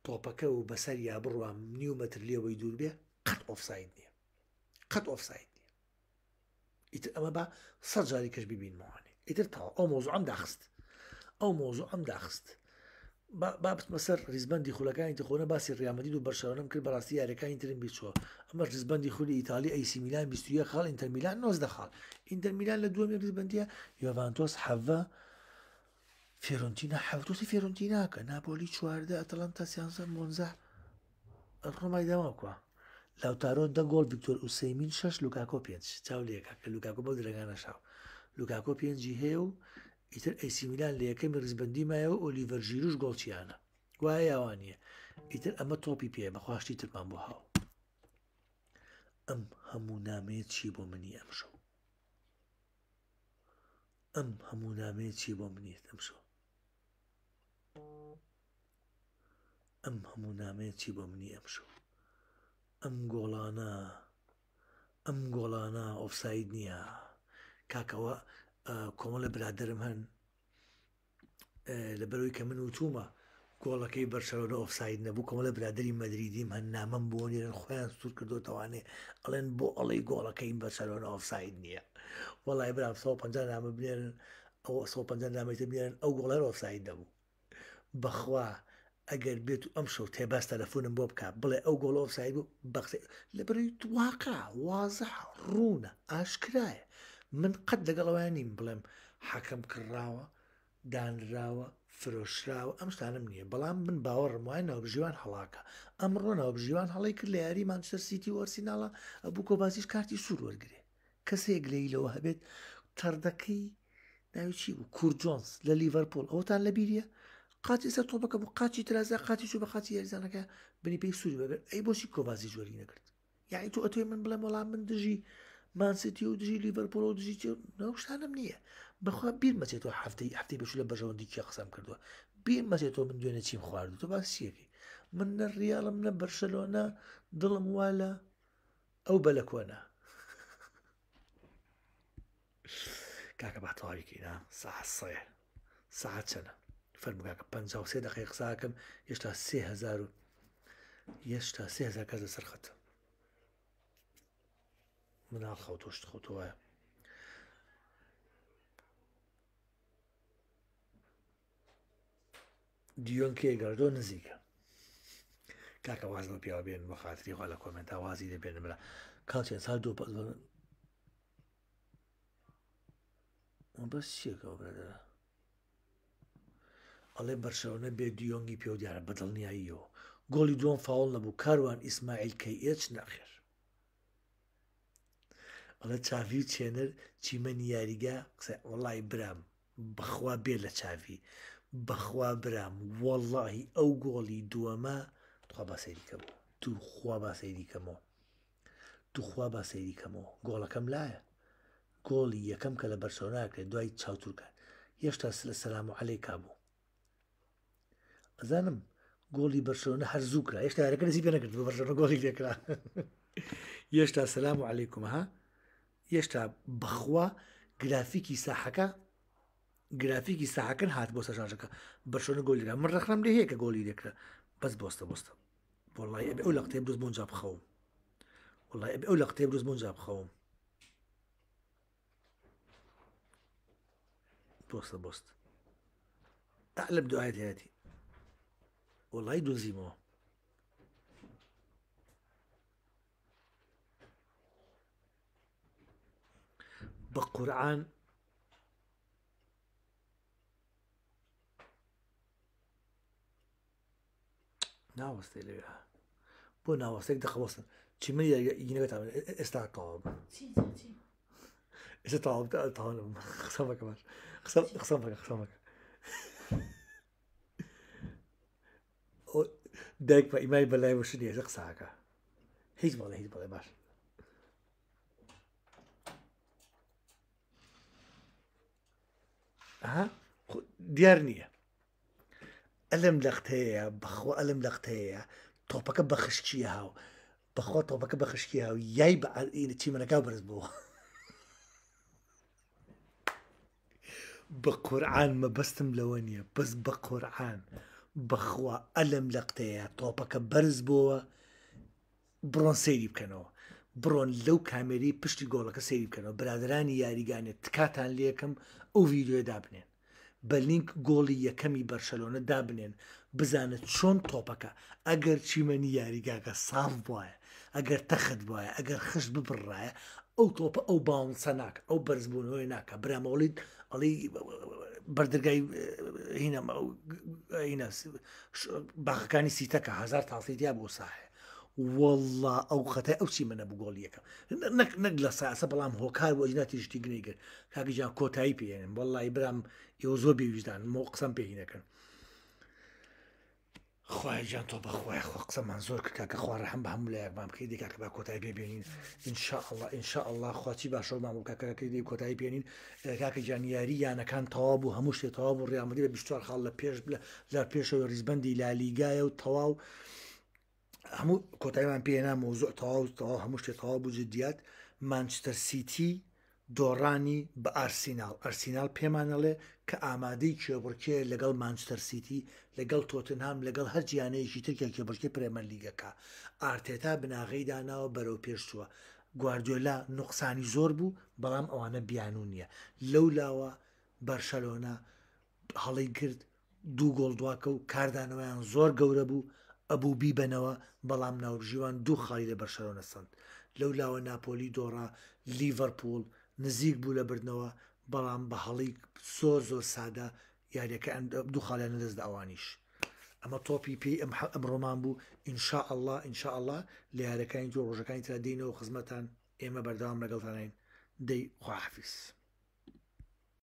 تۆپەکە و بەسەر یا بڕوان نیومەتر لێەوەی دوور بێ قەت ئۆفساید نییە قەت ئۆفساید نییە ئیتر ئەمە بە سەر جاری کەش ببینمەوانێ ئیتر تا ئەو مۆزوع ئەم داخست ئەو مۆزوع ئەم داخست با بتمە سەر ریزبندی خولەکانی تخۆنە باسی ڕامەدید و بەرشەوەم کرد بەڕاستی یاریەکانی ترین بیچوە ئەمە ریزبندی خولی ئیتالی ئەیسی میلان 20 خاڵ ئینتەرمیلان 90 خاڵ ئینتەرمیلان لە دووەمی ریزبندیە یڤانتۆس حەە فێرنتینە حوتوسی فێرنتیناکە ناپۆلی چواردە ئەتەڵەنتا سیانزە مۆنزە ڕۆمای داواکوە لاوتارۆ دە گۆڵ ڤکتۆر ئووسەیمین شش لوکاکۆ پێنج چاولێکە کە لوکاکۆ بۆ درەکانە شاو لوکاکۆ پێنجی هەیە و ئیتر ئەیسی میلان لە یەکەمی ڕزبندی مایەوە ئۆلیڤەر ژیروش گۆڵچیانە وایە یاوانە ئیتر ئەمە تۆپی پێ بەخواشتی ترمان بۆ هاو ئەم هەموو نامەیە چی بۆ منی ئەمشەو ئەم هەموو نامەیە چی بۆ منیت ئەمشەو ئەم هەموو نامەیە چی بۆ منی ئەمشەو ئەم گۆڵانە ئەم گۆڵانە ئۆفساید نییە کاکەوە کۆمەڵە برادرم هەن لەبەرەوەی کە من و تومە گۆڵەکەی بەرشەوەە ئۆفساید نەبوو کۆمەڵە برادری مەدریدیم هەن نامەم بۆنیرن خۆیان سوور کردوتەوانێ ئەڵێن بۆ ئەڵی گۆڵەکەی بەسەرۆنە ئۆفساید نییە وڵای برام 150 نامە بنێرن ئەو 150 نامەیتە بێنن ئەو گۆڵەر ئۆفساید دەبوو بەخوا ئەگەر بێت و ئەم شەو تێباس تەلەفۆنم بۆ بکە بڵێ ئەو گۆڵ ئۆفساید بوو بەخ لەبری واقع وازە ڕوونە ئاشکرایە من قەت لەگەڵەوە نیم بڵێم حەکەم کڕراوە دانراوە فرۆشراوە ئەم شتانم نییە بەڵام من باوەڕم وای ناوبژیوان هەڵاکە ئەمڕۆ ناوبژیوان هەڵی کرد لە یاری مانچەر سیتی وەرسیناڵە ئەبوو کۆبازیش کارتی سوور وەرگێ کەسێک لەیلەوە هەبێت تەردەکەی ناویچی بوو کورجۆنس لە لیڤەرپۆل ئەوتان لە بیریە قاتی سەر تۆپەکە بوو قاچی ترازە قاتی شو بە قاتی یاریزانەکە بنی پێی سووری بەبێت ئەی بۆچی کۆبازی جۆری نەکرد یاعی تۆ ئەتوێ من بڵێ وەڵام من دژی مانسیتی و دژی لیڤەرپۆل و دژی ناوشتانم نییە بەخوا بیر مەچێتەوە هەفتەی هەفتەی بەش لە بەژەوەندی کیا قسەم کردووە بیر مەچێتەوە من دوێنە چیم خوارد تۆ باسیەکی من نە ریاڵم نە بەرشەلۆنا دڵم وا لە ئەو بە لە کۆنا کاکە باتەواریکینا ساسێ ساعت چەنە فەرموگاکە پ سێ دقی قساکەم هێشتا سهزار و هێشتا سهزار کەس لە سەرخەتە مناڵ خەوتۆشت خەوتەوە دیۆن کێگەردۆ نزیکە کاکە واز بە پیاوە بێن بە خاتری خوا لە کۆمنت وازی دەبێنم لە کاڵچێن سال دۆ بەس چێکەوە برەدەرە ئەڵێ بەرشەوەە بێ دیۆنگی پێ دیارە بەدڵنیاییەوە گۆڵی دوۆم فاول نەبوو کاروان ئیسماعیل کەی ئێچ نەخێر ئەڵە چاوی و چێنەر چیمەنی یاریگا قسە وڵای برام بەخوا بێ لە چاوی بەخوا برام وەڵڵاهی ئەو گۆڵی دووەمە خوا باسەیریکەم دوو خوا باسەیریکەمەوە دوخوا باسەیریکەمەوە گۆڵەکەم لایە گۆڵی یەکەم کە لە بەرسۆناکرێت دوای چاوتورکە هێشتا لە سەسلام و عەلەی کابوو ئەزانم گۆڵی بەرسۆنە هەر زووکرا هێشتا هەرەکە نزی پێ نەکرد بە بەرژەنە گۆڵی لێکرا هێشتا سەسلام و عەلەیکم ها هێشتا بخوا گرافیکی ساحەکە گرافیکی ساحەکەن هات بۆ سەژانەکە بەشۆنە گۆلیرا من ڕخرم لێ هەیە کە گۆلی دەکرا بەس بۆستە بۆستە وڵی ئەبێ ئەو لە قتێ بروز بۆنجا بخەوم وڵی ئەبێ ئەو لە قتێ بروز بۆنجا بخەوم بۆستە بۆست ئەلب دوعاەت هاتی وڵی دۆزیمەوە بقرآن ناوستي ليها بو ناوستي دقة وصل تشمية ينبي تعمل استعقاب تي تي ايش تعب تعب خصمك ماش خصم خصمك خصمك دايك ما إيماي بلاي وشني يزق ساكا هيج بلاي هيج بلاي باش دیار نییە ئەلم لەختەیە بەخۆ ئەلم لەختەیە تۆپەکە بەخشکی هاو بەخۆ تۆپەکە بەخشکی هاو یای بە چیمەەکە برز بووە بە قورآان مەبەستم لەوە نییە بەس بە قورآان بەخوا ئەلم لەختەیە تۆپەکە بەرز بووە بڕۆنسەیری بکەنەوە بڕۆن لەو کامێری پشتی گۆڵەکە سەیری بکەنەوە برادرانی یاریگانێت تکاتان لەکەم ئەو ویددیوێ دابنێن بەلینک گۆڵی یەکەمی بەرشەلۆنە دابنێن بزانێت چۆن تۆپەکە ئەگەر چیمەنی یاریگاکە ساف وایە ئەگەر تەخت وایە ئەگەر خشت بپڕایە ئەو تۆپە ئەو باونسە ناکە ئەو بەرزبوونەوەی ناکە برامەوەڵیت ئەڵی بەردرگای هینە باخەکانی سیتەکە هزار تاسییا بۆ ساحێ وله ئەو خەتای ئەو چی منە بگۆڵیەکە نەک نەک لە ساسە بەڵام هۆکار وەجناتی شتی گرێگر کاکیجان کۆتایی پێێنن بەڵی برام ئێوە زۆ بێویژدان مۆ قسەم پێینەکەن خۆیان تۆ بەخوای خۆ قسەمان زۆر کاکە خوارە هەم بە هەموو لایەک بام بکەیت دیکە کە بە کۆتایی پێبیێنین انشاءله انشاءله خواچی باشەڵمان و کاکەکەی دی کۆتایی پێێنین کاکە جانیاری یانەکان تەواو بوو هەموو شتێت تەواو بوو ڕامدی بە 24 خاڵ لە پێش لە پێشەوە ریزبندی لالیگایە و تەواو. هەموو کۆتایمان پێێنا مۆزۆ تەواوتەوا هەموو شتێک تەواو بوو جدیات مانچتەر سیتی دۆڕانی بە ئارسینال ئەرسینال پێمانەڵێ کە ئامادەی کێبڕکێ لەگەڵ مانچتەر سیتی لەگەڵ تۆتنهام لەگەڵ هەر جیانەیەکی ترکیا کێبڕکێ پرێمە لیگەکە ئارتێتا بناغی داناوە بەرەو پێشتووە گواردۆلا نوقسانی زۆر بوو بەڵام ئەوانە بیانون نیە لەو لاوە بەرشەلۆنا هەڵی کرد دوو گۆڵدواکە و کاردانەوەیان زۆر گەورە بوو ئەبوو بیبەنەوە بەڵام ناوژیوان دوو خالی لە بەرشەرۆ نەسەند لەو لاوە ناپۆلی دۆڕا لیڤەرپول نزیک بوو لە بردنەوە بەڵام بە هەڵی سۆ زۆر سادا یاریەکە دوو خالیانە دەست ئەوانیش ئەمە تۆپی پێی ئەم ئەمڕۆمان بوو ئینشاء الله ئینشاء الله لە یارەکانی تۆ ڕۆژەکانی ترا دینەوە خزمەتان ئێمە بەردەوام لەگەڵتانین دەی خواحفیس.